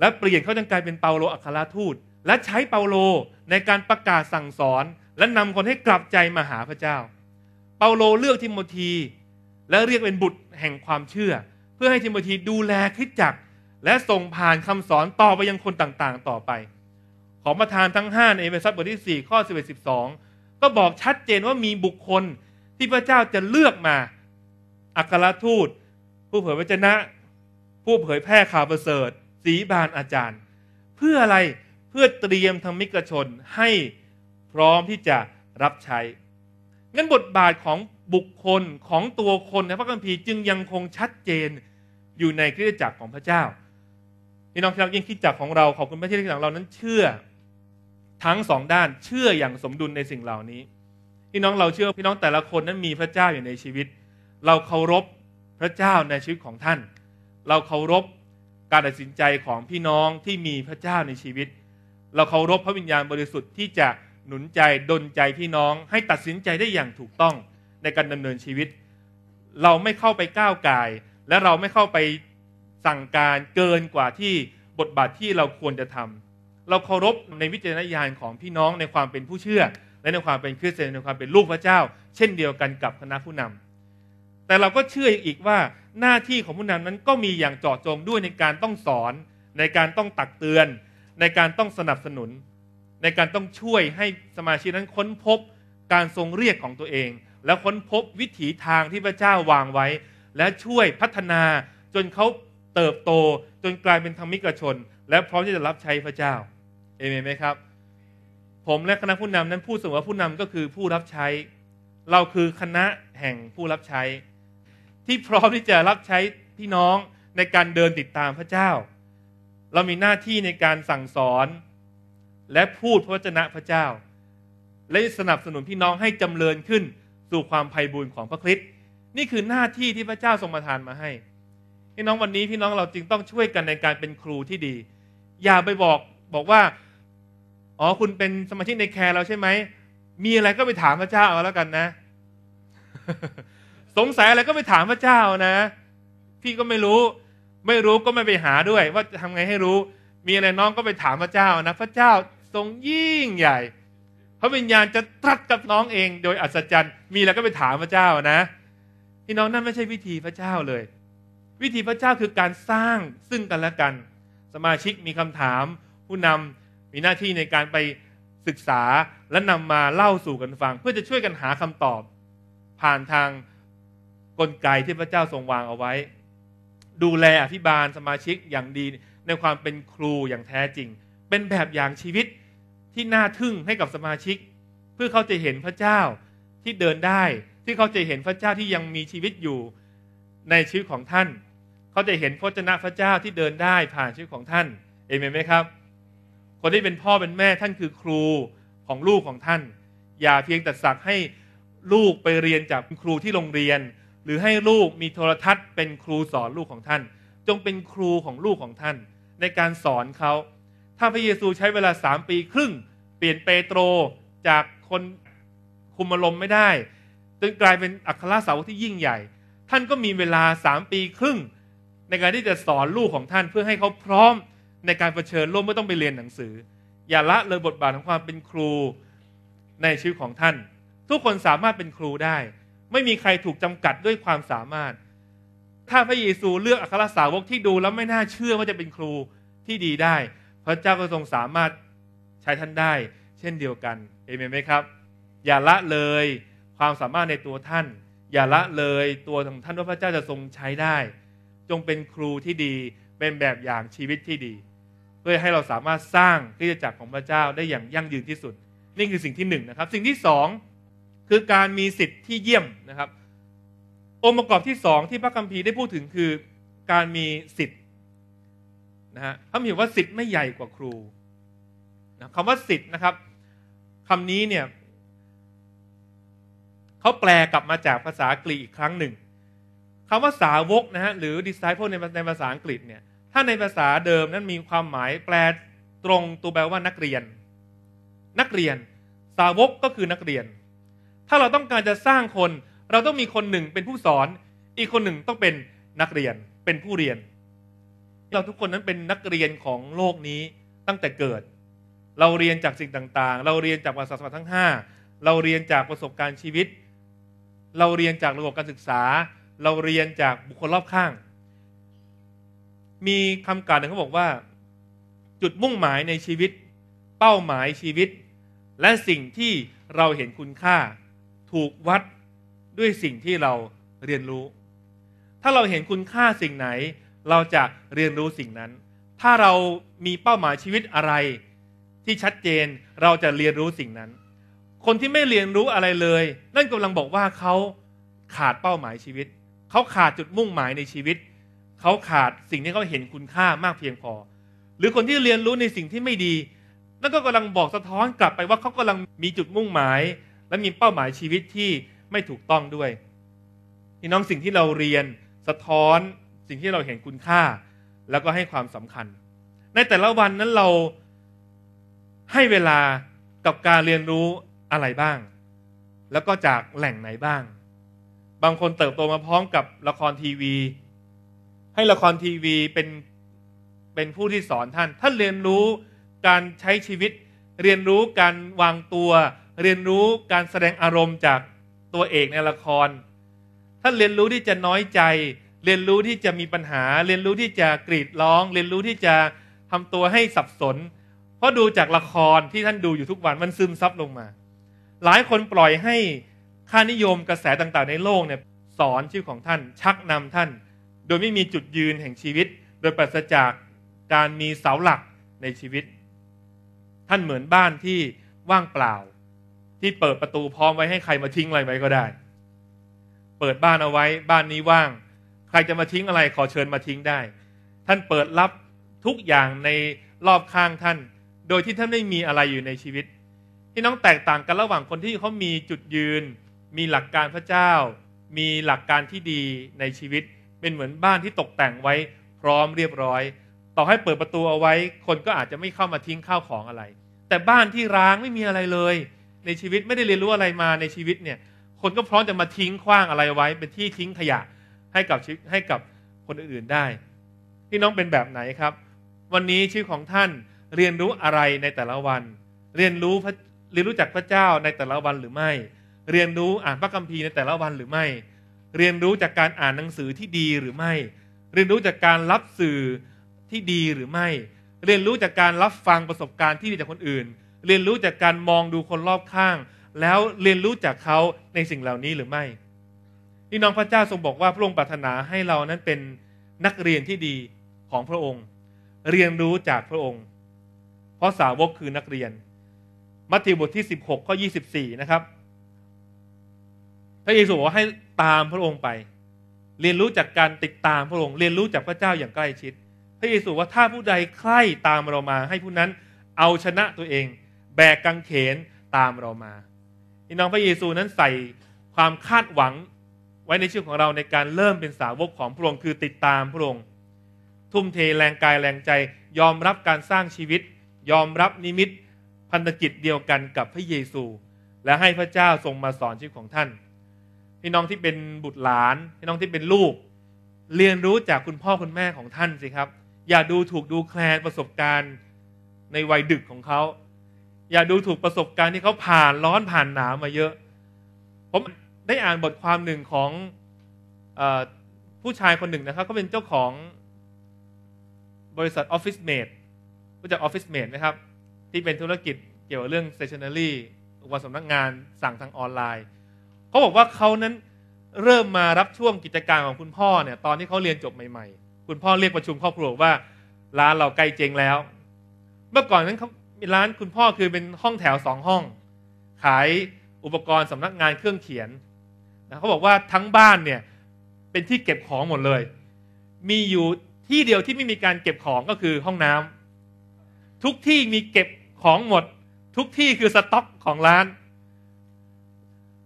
และเปลี่ยนเขาจนกลายเป็นเปาโลอัครทูต และใช้เปาโลในการประกาศสั่งสอน และนำคนให้กลับใจมาหาพระเจ้า เปาโลเลือกทิโมธีและเรียกเป็นบุตรแห่งความเชื่อ เพื่อให้ทิโมธีดูแลคิดจักและส่งผ่านคำสอนต่อไปยังคนต่างๆ ต่อไป ขอประทานทั้ง5ในเอเฟซัสบทที่ 4ข้อ11 12ก็บอกชัดเจนว่ามีบุคคลที่พระเจ้าจะเลือกมา อัครทูต ผู้เผยพระชนะ ผู้เผยแพร่ข่าวประเสริฐสีบานอาจารย์ เพื่ออะไรเพื่อเตรียมธรรมิกชนให้พร้อมที่จะรับใช้ งั้นบทบาทของบุคคลของตัวคนในพระคัมภีร์จึงยังคงชัดเจนอยู่ในคริสตจักรของพระเจ้าพี่น้องที่รักยิ่งคริสตจักรของเราขอบคุณพระเจ้าที่หลังเรานั้น เชื่อทั้งสองด้านเชื่ออย่างสมดุลในสิ่งเหล่านี้ พี่น้องเราเชื่อพี่น้องแต่ละคนนั้นมีพระเจ้าอยู่ในชีวิต เราเคารพพระเจ้าในชีวิตของท่าน เราเคารพการตัดสินใจของพี่น้องที่มีพระเจ้าในชีวิต เราเคารพพระวิญญาณบริสุทธิ์ที่จะหนุนใจดลใจพี่น้องให้ตัดสินใจได้อย่างถูกต้องในการดำเนินชีวิต เราไม่เข้าไปก้าวไก่และเราไม่เข้าไปสั่งการเกินกว่าที่บทบาทที่เราควรจะทำเราเคารพในวิจารณญาณของพี่น้องในความเป็นผู้เชื่อ และในความเป็นคริสเตียนในความเป็นลูกพระเจ้า เช่นเดียวกันกับคณะผู้นำแต่เราก็เชื่ออีกว่า หน้าที่ของผู้นำนั้นก็มีอย่างเจาะจงด้วยในการต้องสอนในการต้องตักเตือน ในการต้องสนับสนุน ในการต้องช่วยให้สมาชิกนั้นค้นพบการทรงเรียกของตัวเอง และค้นพบวิถีทางที่พระเจ้าวางไว้ และช่วยพัฒนา จนเขาเติบโตจนกลายเป็นธรรมิกชน และพร้อมที่จะรับใช้พระเจ้าเอเมนไหมครับผมและคณะผู้นำนั้นพูดเสมอว่าผู้นำก็คือผู้รับใช้ เราคือคณะแห่งผู้รับใช้ ที่พร้อมที่จะรับใช้พี่น้องในการเดินติดตามพระเจ้า เรามีหน้าที่ในการสั่งสอน และพูดพระวจนะพระเจ้า และสนับสนุนพี่น้องให้จำเริญขึ้นสู่ความไพ่บุญของพระคริสต์นี่คือหน้าที่ที่พระเจ้าทรงประทานมาให้พี่น้องวันนี้พี่น้องเราจึงต้องช่วยกันในการเป็นครูที่ดี อย่าไปบอกบอกว่าอ๋อคุณเป็นสมาชิกในแคร์เราใช่ไหมมีอะไรก็ไปถามพระเจ้าเอาแล้วกันนะ สงสัยอะไรก็ไปถามพระเจ้านะ พี่ก็ไม่รู้ ไม่รู้ก็ไม่ไปหาด้วย ว่าจะทำไงให้รู้ มีอะไรน้องก็ไปถามพระเจ้านะพระเจ้าทรงยิ่งใหญ่พระวิญญาณจะตรัสกับน้องเอง โดยอัศจรรย์มีอะไรก็ไปถามพระเจ้านะ พี่น้องนั่นไม่ใช่วิธีพระเจ้าเลย วิธีพระเจ้าคือการสร้างซึ่งกันและกัน สมาชิกมีคำถามผู้นำมีหน้าที่ในการไปศึกษาและนำมาเล่าสู่กันฟัง เพื่อจะช่วยกันหาคำตอบ ผ่านทางกลไกที่พระเจ้าทรงวางเอาไว้ ดูแลอภิบาลสมาชิกอย่างดีในความเป็นครูอย่างแท้จริง เป็นแบบอย่างชีวิตที่น่าทึ่งให้กับสมาชิก เพื่อเขาจะเห็นพระเจ้าที่เดินได้ ที่เขาจะเห็นพระเจ้าที่ยังมีชีวิตอยู่ในชีวิตของท่าน เขาจะเห็นพระเจ้าพระเจ้าที่เดินได้ผ่านชีวิตของท่านเอเมนไหมครับคนที่เป็นพ่อเป็นแม่ท่านคือครูของลูกของท่าน อย่าเพียงแต่สักให้ลูกไปเรียนจากครูที่โรงเรียน หรือให้ลูกมีโทรทัศน์ เป็นครูสอนลูกของท่าน จงเป็นครูของลูกของท่าน ในการสอนเขาถ้าพระเยซูใช้เวลาสามปีครึ่ง เปลี่ยนเปโตรจากคนคุมอารมณ์ไม่ได้จนกลายเป็นอัครสาวกที่ยิ่งใหญ่ ท่านก็มีเวลาสามปีครึ่ง ในการที่จะสอนลูกของท่านเพื่อให้เขาพร้อมในการเผชิญร่วมไม่ต้องไปเรียนหนังสือ อย่าละเลยบทบาทของความเป็นครูในชีวิตของท่าน ทุกคนสามารถเป็นครูได้ ไม่มีใครถูกจำกัดด้วยความสามารถ ถ้าพระเยซูเลือกอัครสาวกที่ดูแล้วไม่น่าเชื่อว่าจะเป็นครูที่ดีได้ พระเจ้าก็ทรงสามารถใช้ท่านได้เช่นเดียวกันเอเมนไหมครับ อย่าละเลยความสามารถในตัวท่าน อย่าละเลยตัวของท่านว่าพระเจ้าจะทรงใช้ได้ จงเป็นครูที่ดีเป็นแบบอย่างชีวิตที่ดีเพื่อให้เราสามารถสร้างที่จะจักรของพระเจ้าได้อย่างยั่งยืนที่สุด นี่คือสิ่งที่หนึ่งนะครับ สิ่งที่สองคือการมีสิทธิ์ที่เยี่ยมนะครับ องค์ประกอบที่สองที่พระคัมภีร์ได้พูดถึงคือการมีสิทธิ์นะฮะคำมภ์ว่าสิทธิ์ไม่ใหญ่กว่าครูนะคำว่าสิทธิ์นะครับคำนี้เนี่ยเขาแปลกลับมาจากภาษากรีกอีกครั้งหนึ่งคำว่าสาวกนะฮะหรือด i s c i p พ e ในในภาษาอังกฤษเนี่ยถ้าในภาษาเดิมนั้นมีความหมายแปลตรงตัวแปลว่านักเรียน นักเรียนสาวกก็คือนักเรียน ถ้าเราต้องการจะสร้างคน เราต้องมีคนหนึ่งเป็นผู้สอน อีกคนหนึ่งต้องเป็นนักเรียน เป็นผู้เรียนเราทุกคนนั้นเป็นนักเรียนของโลกนี้ตั้งแต่เกิด เราเรียนจากสิ่งต่างๆ เราเรียนจากประสบการ์ทั้ง5เราเรียนจากประสบการณ์ชีวิต เราเรียนจากระบบการศึกษา เราเรียนจากบุคคลรอบข้างมีคำกล่าวหนึ่งเขาบอกว่า จุดมุ่งหมายในชีวิต เป้าหมายชีวิต และสิ่งที่เราเห็นคุณค่า ถูกวัดด้วยสิ่งที่เราเรียนรู้ ถ้าเราเห็นคุณค่าสิ่งไหน เราจะเรียนรู้สิ่งนั้น ถ้าเรามีเป้าหมายชีวิตอะไร ที่ชัดเจนเราจะเรียนรู้สิ่งนั้น คนที่ไม่เรียนรู้อะไรเลย นั่นกำลังบอกว่าเขาขาดเป้าหมายชีวิตเขาขาดจุดมุ่งหมายในชีวิตเขาขาดสิ่งที่เขาเห็นคุณค่ามากเพียงพอ หรือคนที่เรียนรู้ในสิ่งที่ไม่ดีนั่นก็กำลังบอกสะท้อนกลับไปว่าเขากำลังมีจุดมุ่งหมาย และมีเป้าหมายชีวิตที่ไม่ถูกต้องด้วยพี่น้องสิ่งที่เราเรียนสะท้อนสิ่งที่เราเห็นคุณค่า แล้วก็ให้ความสำคัญ ในแต่ละวันนั้นเราให้เวลากับการเรียนรู้อะไรบ้าง แล้วก็จากแหล่งไหนบ้าง บางคนเติบโตมาพร้อมกับละครทีวีให้ละครทีวีเป็นเป็นผู้ที่สอนท่าน ท่านเรียนรู้การใช้ชีวิต เรียนรู้การวางตัว เรียนรู้การแสดงอารมณ์จากตัวเอกในละคร ท่านเรียนรู้ที่จะน้อยใจ เรียนรู้ที่จะมีปัญหา เรียนรู้ที่จะกรีดร้อง เรียนรู้ที่จะทำตัวให้สับสน เพราะดูจากละครที่ท่านดูอยู่ทุกวัน มันซึมซับลงมา หลายคนปล่อยให้ค่านิยมกระแสต่างๆ ในโลกเนี่ยสอนชีวิตของท่านชักนำท่านโดยไม่มีจุดยืนแห่งชีวิต โดยปราศจากการมีเสาหลักในชีวิต ท่านเหมือนบ้านที่ว่างเปล่า ที่เปิดประตูพร้อมไว้ให้ใครมาทิ้งอะไรไว้ก็ได้ เปิดบ้านเอาไว้บ้านนี้ว่าง ใครจะมาทิ้งอะไรขอเชิญมาทิ้งได้ ท่านเปิดรับทุกอย่างในรอบข้างท่าน โดยที่ท่านไม่มีอะไรอยู่ในชีวิต ที่น้องแตกต่างกันระหว่างคนที่เขามีจุดยืน มีหลักการพระเจ้า มีหลักการที่ดีในชีวิตเป็นเหมือนบ้านที่ตกแต่งไว้พร้อมเรียบร้อย ต่อให้เปิดประตูเอาไว้ คนก็อาจจะไม่เข้ามาทิ้งข้าวของอะไร แต่บ้านที่ร้างไม่มีอะไรเลย ในชีวิตไม่ได้เรียนรู้อะไรมาในชีวิตเนี่ย คนก็พร้อมจะมาทิ้งขว้างอะไรไว้ เป็นที่ทิ้งขยะให้กับชีวิตให้กับคนอื่นๆได้พี่น้องเป็นแบบไหนครับ วันนี้ชีวิตของท่านเรียนรู้อะไรในแต่ละวัน เรียนรู้เรียนรู้จักพระเจ้าในแต่ละวันหรือไม่ เรียนรู้อ่านพระคัมภีร์ในแต่ละวันหรือไม่เรียนรู้จากการอ่านหนังสือที่ดีหรือไม่ เรียนรู้จากการรับสื่อที่ดีหรือไม่ เรียนรู้จากการรับฟังประสบการณ์ที่ดีจากคนอื่น เรียนรู้จากการมองดูคนรอบข้าง แล้วเรียนรู้จากเขาในสิ่งเหล่านี้หรือไม่นี่น้องพระเจ้าทรงบอกว่าพระองค์ปรารถนาให้เรานั้นเป็นนักเรียนที่ดีของพระองค์ เรียนรู้จากพระองค์ เพราะสาวกคือนักเรียน มัทธิวบทที่ 16 ข้อ 24 นะครับระเยซูบอกว่าให้ตามพระองค์ไป เรียนรู้จากการติดตามพระองค์ เรียนรู้จากพระเจ้าอย่างใกล้ชิด พระเยซูว่าถ้าผู้ใดใคร่ตามเรามา ให้ผู้นั้นเอาชนะตัวเอง แบกกังเขนตามเรามาพี่น้องพระเยซูนั้นใส่ความคาดหวังไว้ในชีวิตของเราในการเริ่มเป็นสาวกของพระองค์คือติดตามพระองค์ ทุ่มเทแรงกายแรงใจยอมรับการสร้างชีวิต ยอมรับนิมิตพันธกิจเดียวกันกับพระเยซู และให้พระเจ้าทรงมาสอนชีวิตของท่านพี่น้องที่เป็นบุตรหลานพี่น้องที่เป็นลูกเรียนรู้จากคุณพ่อ คุณแม่ของท่านสิครับอย่าดูถูกดูแคลนประสบการณ์ในวัยดึกของเขา อย่าดูถูกประสบการณ์ที่เขาผ่านร้อนผ่านหนาวมาเยอะ ผมได้อ่านบทความหนึ่งของอผู้ชายคนหนึ่งนะครับเขาเป็นเจ้าของบริษัทออฟฟิศเมดรู้จักออฟฟิศเมดไหมครับที่เป็นธุรกิจเกี่ยวกับเรื่องเซสชันนารี y อุปกรณ์สำนักงานสั่งทางออนไลน์เขาบอกว่าเขานั้นเริ่มมารับช่วงกิจการของคุณพ่อเนี่ยตอนที่เขาเรียนจบใหม่ ๆ คุณพ่อเรียกประชุมครอบครัวว่าร้านเราใกล้เจงแล้ว เมื่อก่อนนั้นเขาร้านคุณพ่อคือเป็นห้องแถวสองห้อง ขายอุปกรณ์สำนักงานเครื่องเขียนนะเขาบอกว่าทั้งบ้านเนี่ยเป็นที่เก็บของหมดเลย มีอยู่ที่เดียวที่ไม่มีการเก็บของก็คือห้องน้ำ ทุกที่มีเก็บของหมด ทุกที่คือสต็อกของร้าน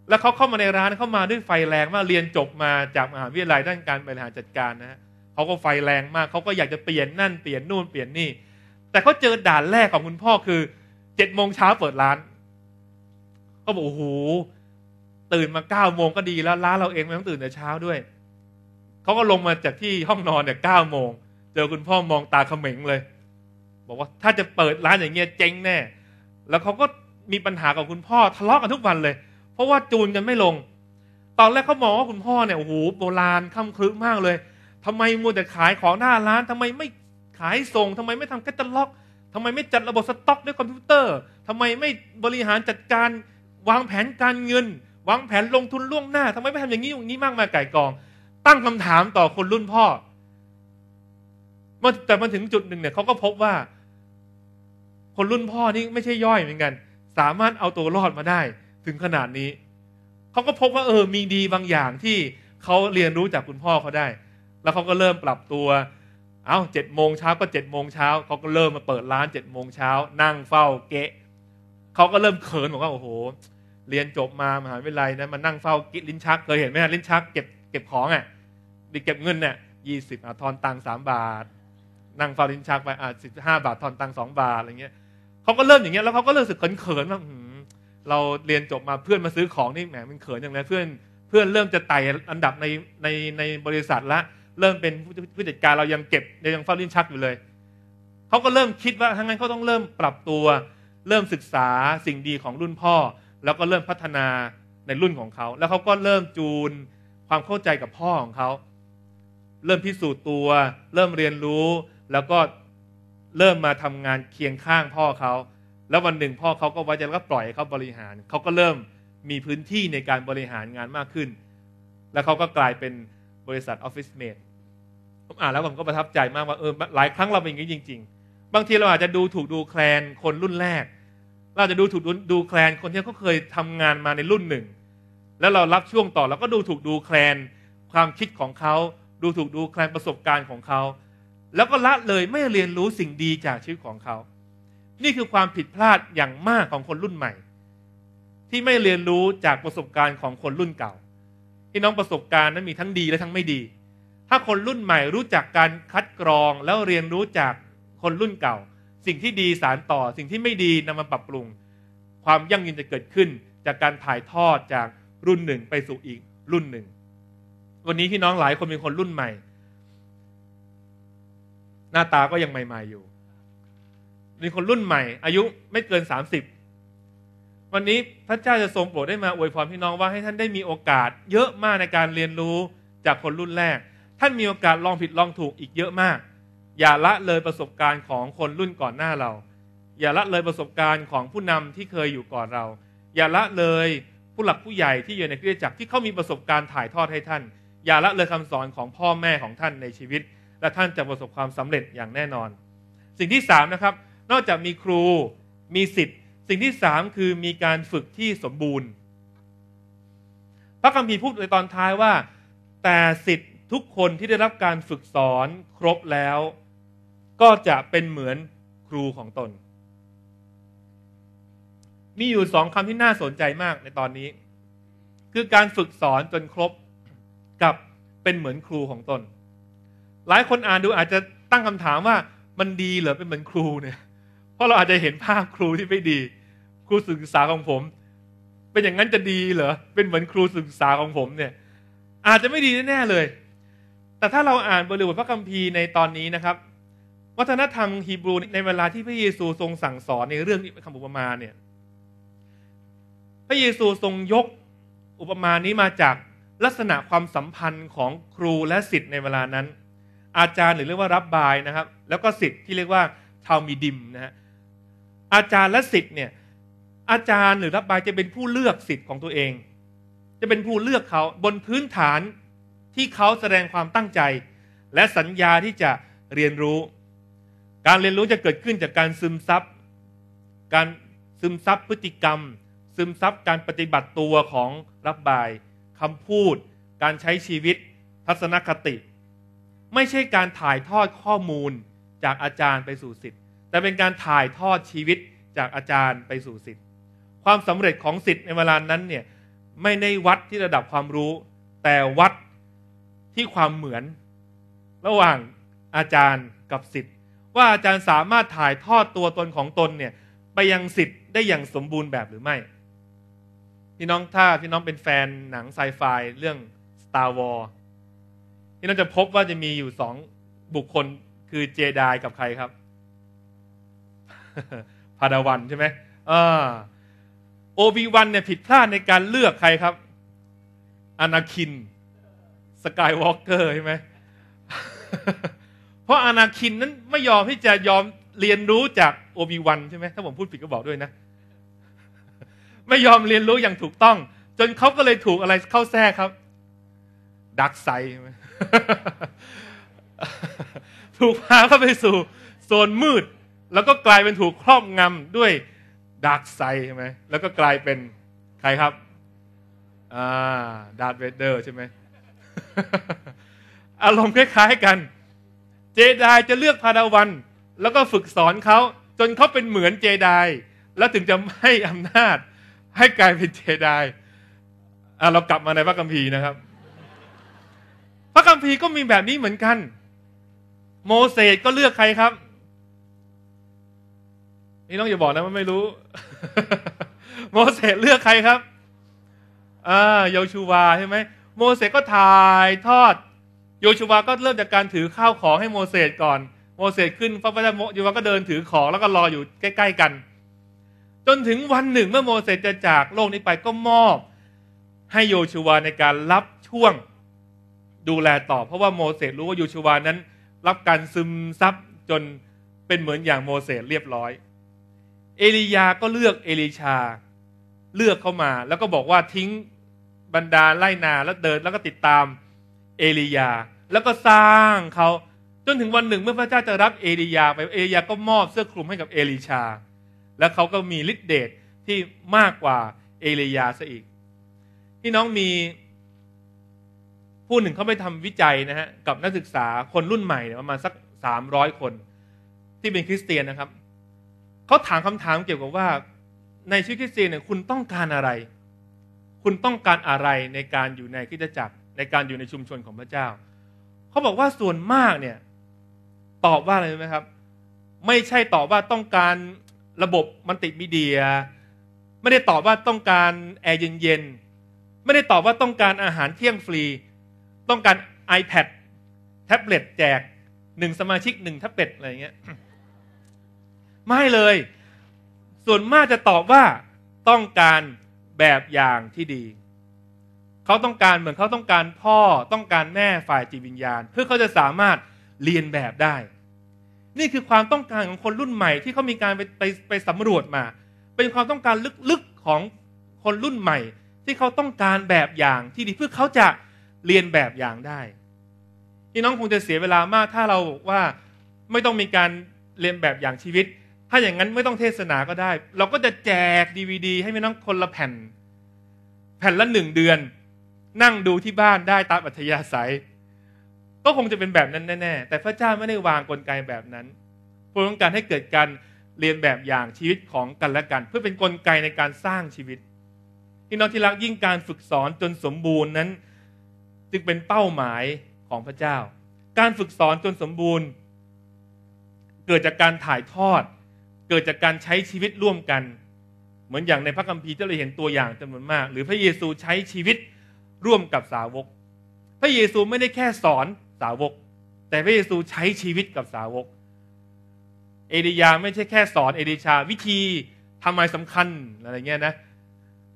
แล้วเขาเข้ามาในร้านเข้ามาด้วยไฟแรงมากเรียนจบมาจากมหาวิทยาลัยด้านการบริหารจัดการนะฮะเขาก็ไฟแรง มากเขาก็อยากจะเปลี่ยนนั่นเปลี่ยนนู่นเปลี่ยนนี่แต่เขาเจอด่านแรกของคุณพ่อคือเจ็ดโมงเช้าเปิดร้านเขาบอกโอ้โหตื่นมาเก้าโมงก็ดีแล้วร้านเราเองไม่ต้องตื่นแต่เช้าด้วยเขาก็ลงมาจากที่ห้องนอนเนี่ยเก้าโมงเจอคุณพ่อมองตาเขม็งเลย บอกว่าถ้าจะเปิดร้านอย่างเงี้ยเจ๊งแน่ แล้วเขาก็มีปัญหากับคุณพ่อทะเลาะกันทุกวันเลยเพราะว่าจูนกันไม่ลง ตอนแรกเขามองว่าคุณพ่อเนี่ยโอ้โหโบราณค่ำครึ้มมากเลย ทำไมมัวแต่ขายของหน้าร้าน ทำไมไม่ขายส่ง ทำไมไม่ทำแคตตาล็อกทำไมไม่จัดระบบสต็อกด้วยคอมพิวเตอร์ ทำไมไม่บริหารจัดการ วางแผนการเงิน วางแผนลงทุนล่วงหน้า ทำไมไม่ทำอย่างนี้อย่างนี้มากมายไก่กอง ตั้งคำถามต่อคนรุ่นพ่อแต่มาถึงจุดหนึ่งเนี่ยเขาก็พบว่า คนรุ่นพ่อนี่ไม่ใช่ย่อยเหมือนกัน สามารถเอาตัวรอดมาได้ถึงขนาดนี้ เขาก็พบว่าเออ มีดีบางอย่างที่เขาเรียนรู้จากคุณพ่อเขาได้ แล้วเขาก็เริ่มปรับตัว เอา้าเจ็ดโมงเช้าก็เจ็ดโมงเช้า เขาก็เริ่มมาเปิดร้านเจ็ดโมงเช้า นั่งเฝ้าเกะเขาก็เริ่มเขินบอกว่าโอ้โห เรียนจบมามหาวิทยาลัยนะมานั่งเฝ้ากิลิ้นชัก เคยเห็นไหมฮะลิ้นชักเก็บเก็บของอะ่ะดิเก็บเงินเนี่ย ยี่สิบอ่ะทอนตังสามบาท นั่งเฝ้าลิ้นชักไปอ่ะสิบห้าบาททอนตังสองบาทอะไรเงี้ย เขาก็เริ่มอย่างเงี้ย แล้วเขาก็เริ่มสึกเขินๆว่าเราเรียนจบมาเพื่อนมาซื้อของนี่แหมมันเขินอย่างไรเพื่อนเพื่อนเริ่มจะไต่อันดับในในในบริษัทละ เริ่มเป็นผู้จัดการเรายังเก็บยังเฝ้าลิ้นชักอยู่เลยเขาก็เริ่มคิดว่าทั้งนั้นเขาต้องเริ่มปรับตัว เริ่มศึกษาสิ่งดีของรุ่นพ่อ แล้วก็เริ่มพัฒนาในรุ่นของเขา แล้วเขาก็เริ่มจูนความเข้าใจกับพ่อของเขาเริ่มพิสูจน์ตัว เริ่มเรียนรู้แล้วก็เริ่มมาทำงานเคียงข้างพ่อเขาแล้ววันหนึ่งพ่อเขาก็ไว้ใจแล้วก็ปล่อยเขาบริหารเขาก็เริ่มมีพื้นที่ในการบริหารงานมากขึ้น แล้วเขาก็กลายเป็นบริษัทออฟฟิศเมดผมอ่านแล้วผมก็ประทับใจมากว่าเออหลายครั้งเราเป็นอย่างนี้จริง ๆ บางทีเราอาจจะดูถูกดูแคลนคนรุ่นแรก เราจะดูถูกดูแคลนคนที่เขาเคยทำงานมาในรุ่นหนึ่ง แล้วเรารับช่วงต่อเราก็ดูถูกดูแคลน ความคิดของเขาดูถูกดูแคลนประสบการณ์ของเขาแล้วก็ละเลยไม่เรียนรู้สิ่งดีจากชีวิตของเขานี่คือความผิดพลาดอย่างมากของคนรุ่นใหม่ ที่ไม่เรียนรู้จากประสบการณ์ของคนรุ่นเก่าที่น้องประสบการณ์นั้นมีทั้งดีและทั้งไม่ดี ถ้าคนรุ่นใหม่ รู้จักการคัดกรองแล้วเรียนรู้จากคนรุ่นเก่า สิ่งที่ดีสารต่อ สิ่งที่ไม่ดีนำมาปรับปรุง ความยั่งยืนจะเกิดขึ้นจากการถ่ายทอดจากรุ่นหนึ่งไปสู่อีกรุ่นหนึ่ง วันนี้พี่น้องหลายคนเป็นคนรุ่นใหม่ หน้าตาก็ยังใหม่ ๆอยู่เคนรุ่นใหม่ อายุไม่เกินสามสิบวันนี้พระเจ้าจะทรงโปรดได้มาอวยพรพี่น้องว่าให้ท่านได้มีโอกาสเยอะมากในการเรียนรู้จากคนรุ่นแรก ท่านมีโอกาสลองผิดลองถูกอีกเยอะมาก อย่าละเลยประสบการณ์ของคนรุ่นก่อนหน้าเรา อย่าละเลยประสบการณ์ของผู้นำที่เคยอยู่ก่อนเรา อย่าละเลยผู้หลักผู้ใหญ่ที่อยู่ในคริสตจักรที่เขามีประสบการณ์ถ่ายทอดให้ท่าน อย่าละเลยคำสอนของพ่อแม่ของท่านในชีวิต และท่านจะประสบความสำเร็จอย่างแน่นอน สิ่งที่สามนะครับนอกจากมีครูมีสิทธิ์สิ่งที่สามคือมีการฝึกที่สมบูรณ์ พระคัมภีร์พูดในตอนท้ายว่า แต่สิทธิ์ทุกคนที่ได้รับการฝึกสอนครบแล้ว ก็จะเป็นเหมือนครูของตน มีอยู่สองคำที่น่าสนใจมากในตอนนี้ คือการฝึกสอนจนครบกับเป็นเหมือนครูของตน หลายคนอ่านดูอาจจะตั้งคำถามว่ามันดีเหรอเป็นเหมือนครูเนี่ยราะเราอาจจะเห็นภาพครูที่ไม่ดี ครูศึกษาของผม เป็นอย่างนั้นจะดีเหรอเป็นเหมือนครูศึกษาของผมเนี่ยอาจจะไม่ดีแน่เลย แต่ถ้าเราอ่านบริบทพระคัมภีร์ในตอนนี้นะครับ วัฒนธรรมฮีบรูในเวลาที่พระเยซูทรงสั่งสอนในเรื่องนี้คำอุปมาเนี่ยพระเยซูทรงยกอุปมานี้มาจากลักษณะความสัมพันธ์ของครูและสิทธิ์ในเวลานั้น อาจารย์หรือเรียกว่ารับบายนะครับ แล้วก็สิทธิ์ที่เรียกว่าทาวมีดิมนะฮะอาจารย์และสิทธิ์เนี่ยอาจารย์หรือรับบายจะเป็นผู้เลือกสิทธิ์ของตัวเอง จะเป็นผู้เลือกเขาบนพื้นฐานที่เขาแสดงความตั้งใจ และสัญญาที่จะเรียนรู้ การเรียนรู้จะเกิดขึ้นจากการซึมซับการซึมซับพฤติกรรม ซึมซับการปฏิบัติตัวของรับบายคำพูด การใช้ชีวิต ทัศนคติ ไม่ใช่การถ่ายทอดข้อมูลจากอาจารย์ไปสู่สิทธิแต่เป็นการถ่ายทอดชีวิตจากอาจารย์ไปสู่สิทธิ์ความสำเร็จของสิทธิ์ในเวลานั้นเนี่ยไม่ในวัดที่ระดับความรู้ แต่วัดที่ความเหมือน ระหว่างอาจารย์กับสิทธิ์ว่าอาจารย์สามารถถ่ายทอดตัวตนของตนเนี่ยไปยังสิทธิ์ได้อย่างสมบูรณ์แบบหรือไม่ พี่น้องถ้าพี่น้องเป็นแฟนหนังไซไฟเรื่อง Star War พี่น้องจะพบว่าจะมีอยู่สองบุคคลคือเจไดกับใครครับพาดาวันใช่ไหมโอบีวัน เนี่ยผิดพลาดในการเลือกใครครับ อนาคินสกายวอล์กเกอร์ใช่ไหม เพราะอนาคินนั้นไม่ยอมที่จะยอมเรียนรู้จากโอบีวันใช่ไหมถ้าผมพูดผิดก็บอกด้วยนะ ไม่ยอมเรียนรู้อย่างถูกต้อง จนเขาก็เลยถูกอะไรเข้าแทรกครับดักไซถูกพาเข้าไปสู่โซนมืดแล้วก็กลายเป็นถูกครอบงำด้วยดาร์กไซใช่ไหม แล้วก็กลายเป็นใครครับอ่าดาร์ดเวเดอร์ใช่ไหม อารมณ์คล้ายๆกัน เจไดจะเลือกพาดาวัน แล้วก็ฝึกสอนเขาจนเขาเป็นเหมือนเจได แล้วถึงจะให้อำนาจ ให้กลายเป็นเจไดเรากลับมาในพระคัมภีร์นะครับ พระคัมภีร์ก็มีแบบนี้เหมือนกัน โมเสสก็เลือกใครครับนี่น้องอย่าบอกนะว่าไม่รู้ โมเสสเลือกใครครับ อ่าโยชูวาใช่ไหมโมเสสก็ถ่ายทอด โยชูวาก็เริ่มจากการถือข้าวของให้โมเสสก่อน โมเสสขึ้นพระพระโมยูวาก็เดินถือของแล้วก็รออยู่ใกล้ๆกัน จนถึงวันหนึ่งเมื่อโมเสสจะจากโลกนี้ไปก็มอบ ให้โยชูวาในการรับช่วง ดูแลต่อเพราะว่าโมเสสรู้ว่าโยชูวานั้น รับการซึมซับจนเป็นเหมือนอย่างโมเสสเรียบร้อยเอลียา ก็เลือกเอลิชา เลือกเข้ามา แล้วก็บอกว่าทิ้งบรรดาไล่นา แล้วเดิน แล้วก็ติดตามเอลียา แล้วก็สร้างเขา จนถึงวันหนึ่งเมื่อพระเจ้าจะรับเอลียาไป เอลียาก็มอบเสื้อคลุมให้กับเอลิชา แล้วเขาก็มีฤทธิเดชที่มากกว่าเอลียาซะอีกพี่น้องมีผู้หนึ่งเขาไปทำวิจัยนะฮะ กับนักศึกษาคนรุ่นใหม่ประมาณสักสามร้อยคน ที่เป็นคริสเตียนนะครับเขาถามคำถามเกี่ยวกับว่าในชีวิตคริสเตียนเนี่ยคุณต้องการอะไร คุณต้องการอะไรในการอยู่ในคริสตจักรในการอยู่ในชุมชนของพระเจ้า เขาบอกว่าส่วนมากเนี่ย ตอบว่าอะไรไหมครับ ไม่ใช่ตอบว่าต้องการระบบมันติมีเดีย ไม่ได้ตอบว่าต้องการแอร์เย็นๆไม่ได้ตอบว่าต้องการอาหารเที่ยงฟรี ต้องการ iPad แท็บเล็ตแจกหนึ่งสมาชิกหนึ่งแท็บเล็ตอะไรเงี้ยไม่เลย ส่วนมากจะตอบว่าต้องการแบบอย่างที่ดี เขาต้องการเหมือนเขาต้องการพ่อต้องการแม่ฝ่ายจิตวิญญาณ เพื่อเขาจะสามารถเรียนแบบได้ นี่คือความต้องการของคนรุ่นใหม่ ที่เขามีการไปไปไปสำรวจมา เป็นความต้องการลึก ๆ ของคนรุ่นใหม่ ที่เขาต้องการแบบอย่างที่ดี เพื่อเขาจะเรียนแบบอย่างได้พี่น้องคงจะเสียเวลามากถ้าเราบอกว่าไม่ต้องมีการเรียนแบบอย่างชีวิตถ้าอย่างนั้นไม่ต้องเทศนาก็ได้ เราก็จะแจกดีวดีให้ไม่ต้องคนละแผ่น แผ่นละหนึ่งเดือน นั่งดูที่บ้านได้ตามอัธยาศัย ก็คงจะเป็นแบบนั้นแน่ๆแต่พระเจ้าไม่ได้วางกลไกแบบนั้นพระองค์การให้เกิดการเรียนแบบอย่างชีวิตของกันและกัน เพื่อเป็นนกลไกในการสร้างชีวิตพี่น้องที่รักยิ่งการฝึกสอนจนสมบูรณ์นั้น จึงเป็นเป้าหมายของพระเจ้า การฝึกสอนจนสมบูรณ์ เกิดจากการถ่ายทอดเกิดจากการใช้ชีวิตร่วมกัน เหมือนอย่างในพระคัมภีร์จะเลยเห็นตัวอย่างจำนวนมาก หรือพระเยซูใช้ชีวิตร่วมกับสาวก พระเยซูไม่ได้แค่สอนสาวก แต่พระเยซูใช้ชีวิตกับสาวก เอลียาไม่ใช่แค่สอนเอลิชาวิธีทำไมสำคัญอะไรเงี้ยนะ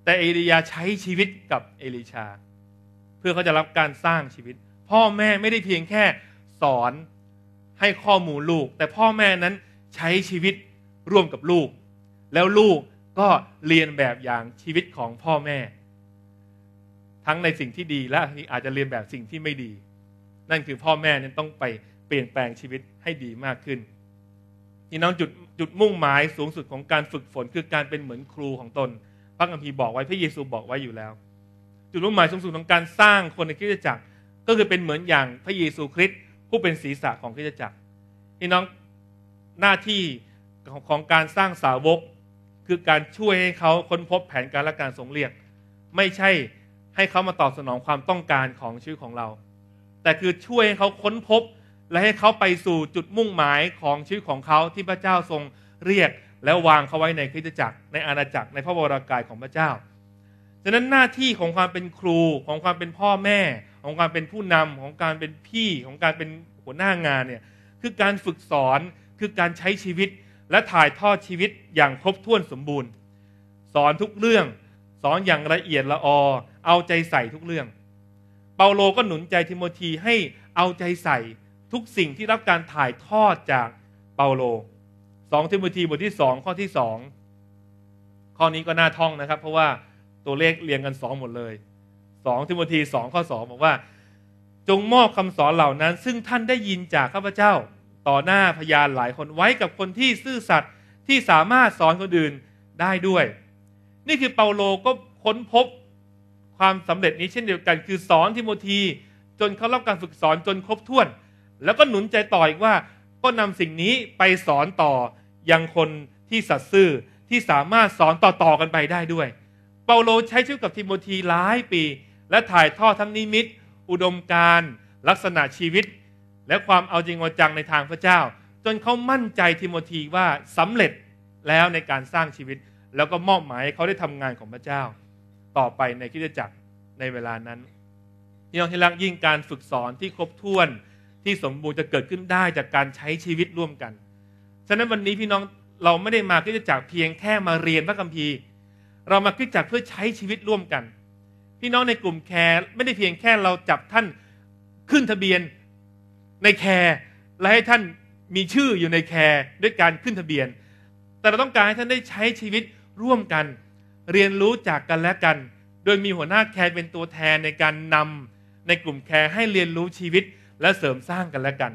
แต่เอลียาใช้ชีวิตกับเอลิชา เพื่อเขาจะรับการสร้างชีวิต พ่อแม่ไม่ได้เพียงแค่สอนให้ข้อมูลลูก แต่พ่อแม่นั้นใช้ชีวิตร่วมกับลูกแล้วลูกก็เรียนแบบอย่างชีวิตของพ่อแม่ ทั้งในสิ่งที่ดีและอาจจะเรียนแบบสิ่งที่ไม่ดี นั่นคือพ่อแม่นั้นต้องไปเปลี่ยนแปลงชีวิตให้ดีมากขึ้นนี่น้องจุดจุดมุ่งหมายสูงสุดของการฝึกฝนคือการเป็นเหมือนครูของตน พระคัมภีร์บอกไว้พระเยซูบอกไว้อยู่แล้ว จุดมุ่งหมายสูงสุดของการสร้างคนในคริสตจักร ก็คือเป็นเหมือนอย่างพระเยซูคริสต์ผู้เป็นศีรษะของคริสตจักรนี่น้องหน้าที่ของของการสร้างสาวก คือการช่วยให้เขาค้นพบแผนการและการสงเรียก ไม่ใช่ให้เขามาตอบสนองความต้องการของชีวิตของเรา แต่คือช่วยให้เขาค้นพบ และให้เขาไปสู่จุดมุ่งหมายของชีวิตของเขาที่พระเจ้าทรงเรียกและวางเขาไว้ในคริสตจักร ในอาณาจักรในพระวรากายของพระเจ้าฉะนั้นหน้าที่ของความเป็นครูของความเป็นพ่อแม่ ของความเป็นผู้นำ ของการเป็นพี่ของการเป็นหัวหน้างานเนี่ยคือการฝึกสอนคือการใช้ชีวิตและถ่ายทอดชีวิตอย่างครบถ้วนสมบูรณ์ สอนทุกเรื่องสอนอย่างละเอียดละออเอาใจใส่ทุกเรื่อง เปาโลก็หนุนใจทิโมธีให้เอาใจใส่ ทุกสิ่งที่รับการถ่ายทอดจากเปาโล2ทิโมธีบทที่2ข้อที่2ข้อนี้ก็น่าท่องนะครับ เพราะว่าตัวเลขเรียงกัน2หมดเลย2ทิโมธี2ข้อ2บอกว่า จงมอบคำสอนเหล่านั้น ซึ่งท่านได้ยินจากข้าพเจ้าต่อหน้าพยานหลายคนไว้กับคนที่ซื่อสัตย์ที่สามารถสอนคนอื่นได้ด้วย นี่คือเปาโลก็ค้นพบ ความสำเร็จนี้เช่นเดียวกัน คือสอนทิโมธีจนเขารับการฝึกสอนจนครบถ้วน แล้วก็หนุนใจต่ออีกว่า ก็นำสิ่งนี้ไปสอนต่อยังคนที่สัตย์ซื่อที่สามารถสอนต่อๆกันไปได้ด้วย เปาโลใช้ชีวิตกับทิโมธีหลายปีและถ่ายทอดทั้งนิมิต อุดมการลักษณะชีวิตและความเอาจริงเอาจังในทางพระเจ้า จนเขามั่นใจทิโมธีว่าสำเร็จแล้วในการสร้างชีวิต แล้วก็มอบหมายเขาได้ทำงานของพระเจ้า ต่อไปในคิดจักร ในเวลานั้นพี่น้องที่รักยิ่งการฝึกสอนที่ครบถ้วนที่สมบูรณ์จะเกิดขึ้นได้จากการใช้ชีวิตร่วมกัน ฉะนั้นวันนี้พี่น้องเราไม่ได้มาคิดจักรเพียงแค่มาเรียนพระคัมภีร์ เรามาคิดจักรเพื่อใช้ชีวิตร่วมกัน พี่น้องในกลุ่มแคร์ไม่ได้เพียงแค่เราจับท่านขึ้นทะเบียนในแคร์และให้ท่านมีชื่ออยู่ในแคร์ด้วยการขึ้นทะเบียน แต่เราต้องการให้ท่านได้ใช้ชีวิตร่วมกัน เรียนรู้จากกันและกัน โดยมีหัวหน้าแคร์เป็นตัวแทนในการนำ ในกลุ่มแคร์ให้เรียนรู้ชีวิตและเสริมสร้างกันและกัน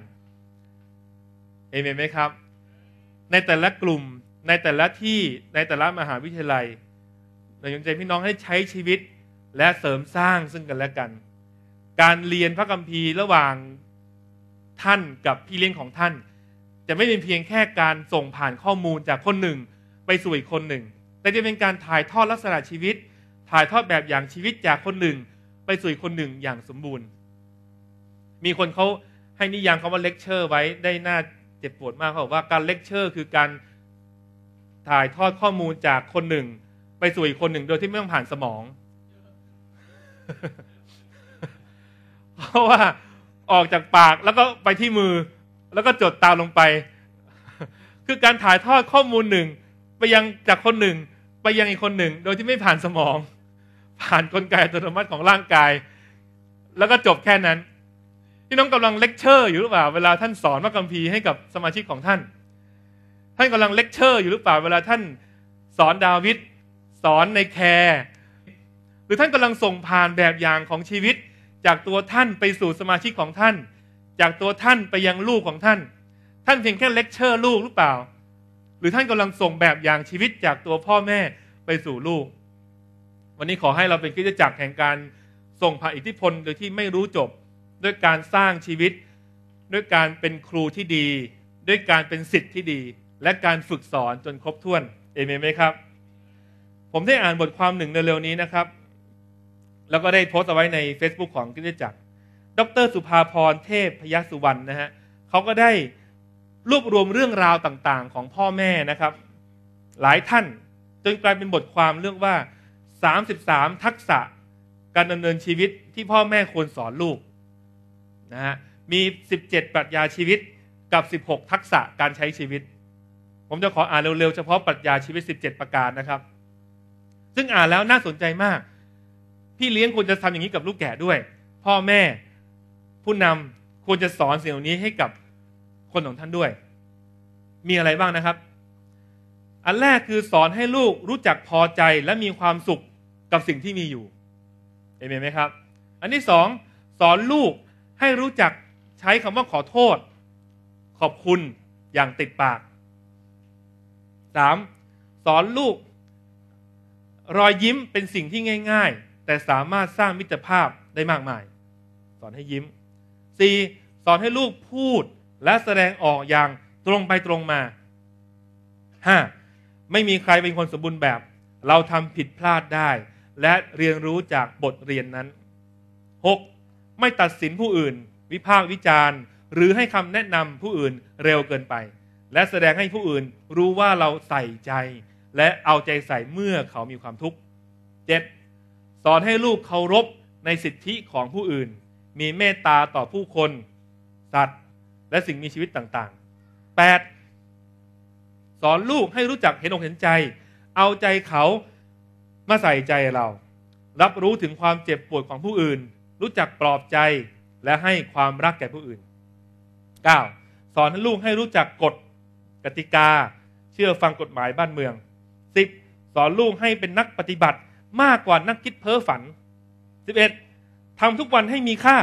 เอเมนไหมครับ ในแต่ละกลุ่มในแต่ละที่ในแต่ละมหาวิทยาลัย เราอยากใจพี่น้องให้ใช้ชีวิตและเสริมสร้างซึ่งกันและกัน การเรียนพระคัมภีร์ระหว่างท่านกับพี่เลี้ยงของท่าน จะไม่เป็นเพียงแค่การส่งผ่านข้อมูลจากคนหนึ่ง ไปสู่อีกคนหนึ่ง แต่จะเป็นการถ่ายทอดลักษณะชีวิต ถ่ายทอดแบบอย่างชีวิตจากคนหนึ่งไปสู่อีกคนหนึ่งอย่างสมบูรณ์ มีคนเขาให้นิยามคาว่าเลคเชอร์ ไว้ได้น่าเจ็บปวดมากเขาบอกว่าการเลคเชอร์คือการถ่ายทอดข้อมูลจากคนหนึ่ง ไปสู่อีกคนหนึ่งโดยที่ไม่ต้องผ่านสมอง เพราะว่าออกจากปากแล้วก็ไปที่มือแล้วก็จดตามลงไป คือการถ่ายทอดข้อมูลหนึ่งไปยังจากคนหนึ่ง ไปยังอีกคนหนึ่ง โดยที่ไม่ผ่านสมอง ผ่านนกลไกอัตโนมัติของร่างกาย แล้วก็จบแค่นั้นพี่น้องกำลังเลคเชอร์ อยู่หรือเปล่าเวลาท่านสอนพระคัมภีร์ให้กับสมาชิกของท่าน ท่านกำลังเลคเชอร์อยู่หรือเปล่าเวลาท่านสอนดาวิดสอนในแคร์หรือท่านกำลังส่งผ่านแบบอย่างของชีวิตจากตัวท่านไปสู่สมาชิกของท่าน จากตัวท่านไปยังลูกของท่าน ท่านเพียงแค่เลคเชอร์ลูกหรือเปล่า หรือท่านกำลังส่งแบบอย่างชีวิตจากตัวพ่อแม่ไปสู่ลูก วันนี้ขอให้เราเป็นกิจจักรแห่งการส่งผ่าอิทธิพล โดยที่ไม่รู้จบ ด้วยการสร้างชีวิต ด้วยการเป็นครูที่ดี ด้วยการเป็นสิทธิ์ที่ดี และการฝึกสอนจนครบถ้วน เอเมนไหมครับ ผมได้อ่านบทความหนึ่งในเร็วนี้นะครับแล้วก็ได้โพสต์เอาไว้ใน Facebook ของกิจจักรดร สุภาพรเทพพยสุวรรณนะฮะเขาก็ได้รวบรวมเรื่องราวต่างๆของพ่อแม่นะครับ หลายท่านจนกลายเป็นบทความเรื่องว่า 33 ทักษะการดำเนินชีวิตที่พ่อแม่ควรสอนลูกนะฮะ มี 17 ปรัชญาชีวิตกับ 16 ทักษะการใช้ชีวิต ผมจะขออ่านเร็วๆ เฉพาะปรัชญาชีวิต17 ประการนะครับ ซึ่งอ่านแล้วน่าสนใจมากพี่เลี้ยงควรจะทำอย่างนี้กับลูกแก่ด้วย พ่อแม่ผู้นำควรจะสอนสิ่งเหล่านี้ให้กับคนของท่านด้วย มีอะไรบ้างนะครับ อันแรกคือสอนให้ลูกรู้จักพอใจและมีความสุขกับสิ่งที่มีอยู่เห็นไหมครับ อันที่สองสอนลูกให้รู้จักใช้คำว่าขอโทษ ขอบคุณอย่างติดปากสามสอนลูก รอยยิ้มเป็นสิ่งที่ง่ายแต่สามารถสร้างมิตรภาพได้มากมาย สอนให้ยิ้ม 4. สอนให้ลูกพูดและแสดงออกอย่างตรงไปตรงมา 5. ไม่มีใครเป็นคนสมบูรณ์แบบ เราทำผิดพลาดได้ และเรียนรู้จากบทเรียนนั้น 6. ไม่ตัดสินผู้อื่น วิพากษ์วิจารณ์ หรือให้คำแนะนำผู้อื่นเร็วเกินไป และแสดงให้ผู้อื่นรู้ว่าเราใส่ใจ และเอาใจใส่เมื่อเขามีความทุกข์ 7. สอนให้ลูกเคารพในสิทธิของผู้อื่น มีเมตตาต่อผู้คน สัตว์ และสิ่งมีชีวิตต่างๆ 8. สอนลูกให้รู้จักเห็นอกเห็นใจ เอาใจเขามาใส่ใจเรา รับรู้ถึงความเจ็บปวดของผู้อื่น รู้จักปลอบใจ และให้ความรักแก่ผู้อื่น 9. สอนให้ลูกให้รู้จักกฎกติกา เชื่อฟังกฎหมายบ้านเมือง 10. สอนลูกให้เป็นนักปฏิบัติมากกว่านักคิดเพ้อฝัน 11. ทำทุกวันให้มีค่า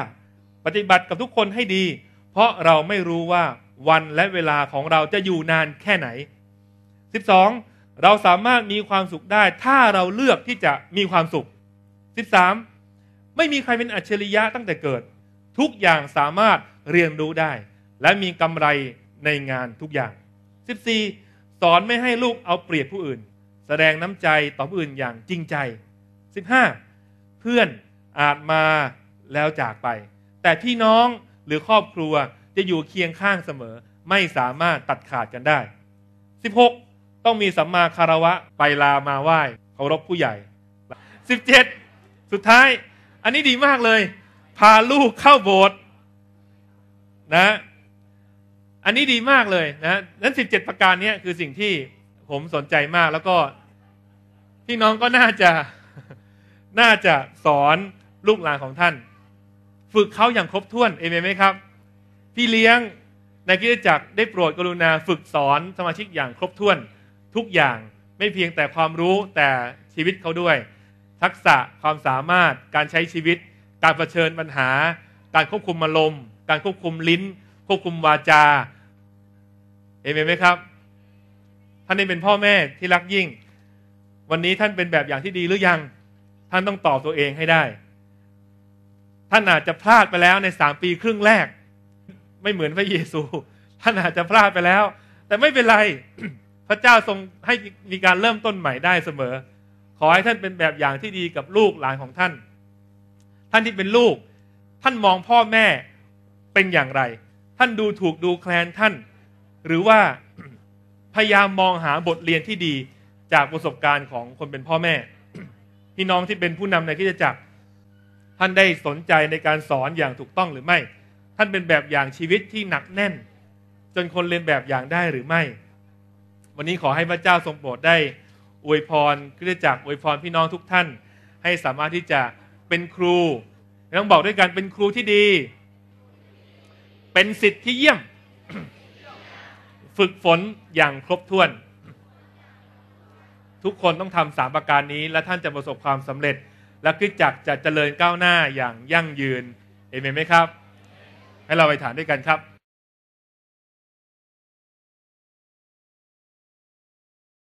ปฏิบัติกับทุกคนให้ดี เพราะเราไม่รู้ว่าวันและเวลาของเราจะอยู่นานแค่ไหน 12. เราสามารถมีความสุขได้ถ้าเราเลือกที่จะมีความสุข 13. ไม่มีใครเป็นอัจฉริยะตั้งแต่เกิด ทุกอย่างสามารถเรียนรู้ได้ และมีกำไรในงานทุกอย่าง 14. สอนไม่ให้ลูกเอาเปรียบผู้อื่นแสดงน้ำใจต่อผู้อื่นอย่างจริงใจ 15. เพื่อนอาจมาแล้วจากไป แต่พี่น้องหรือครอบครัวจะอยู่เคียงข้างเสมอไม่สามารถตัดขาดกันได้ 16. ต้องมีสัมมาคารวะ ไปลามาไหว้เคารพผู้ใหญ่ 17. สุดท้าย อันนี้ดีมากเลย พาลูกเข้าโบสถ์นะอันนี้ดีมากเลยนะนั้น 17 ประการนี้คือสิ่งที่ผมสนใจมากแล้วก็พี่น้องก็น่าจะน่าจะสอนลูกหลานของท่าน ฝึกเขาอย่างครบถ้วนเอเมนไหมครับพี่เลี้ยงในกิจจักรได้โปรดกรุณาฝึกสอนสมาชิกอย่างครบถ้วน ทุกอย่างไม่เพียงแต่ความรู้แต่ชีวิตเขาด้วย ทักษะความสามารถการใช้ชีวิต การรเผชิญปัญหา การควบคุมอารมณ์การควบคุมลิ้น ควบคุมวาจาเอเมนไหมครับท่านนี้เป็นพ่อแม่ที่รักยิ่งวันนี้ท่านเป็นแบบอย่างที่ดีหรือยัง ท่านต้องตอบตัวเองให้ได้ ท่านอาจจะพลาดไปแล้วในสามปีครึ่งแรก ไม่เหมือนพระเยซู ท่านอาจจะพลาดไปแล้ว แต่ไม่เป็นไร พระเจ้าทรงให้มีการเริ่มต้นใหม่ได้เสมอ ขอให้ท่านเป็นแบบอย่างที่ดีกับลูกหลานของท่าน ท่านที่เป็นลูก ท่านมองพ่อแม่เป็นอย่างไร ท่านดูถูกดูแคลนท่าน หรือว่าพยายามมองหาบทเรียนที่ดีจากประสบการณ์ของคนเป็นพ่อแม่ พี่น้องที่เป็นผู้นำในคีดจักร ท่านได้สนใจในการสอนอย่างถูกต้องหรือไม่ ท่านเป็นแบบอย่างชีวิตที่หนักแน่น จนคนเรียนแบบอย่างได้หรือไม่ วันนี้ขอให้พระเจ้าทรงโปรดได้ อวยพรคิดจักร อวยพรพี่น้องทุกท่าน ให้สามารถที่จะเป็นครูต้องบอกด้วยกันเป็นครูที่ดี เป็นสิทธิ์ที่เยี่ยม ฝึกฝนอย่างครบถ้วนทุกคนต้องทำสามประการนี้และท่านจะประสบความสำเร็จ และคริสจักรจะเจริญก้าวหน้าอย่างยั่งยืน เอเมนไหมครับ ให้เราไปฐานด้วยกันครับ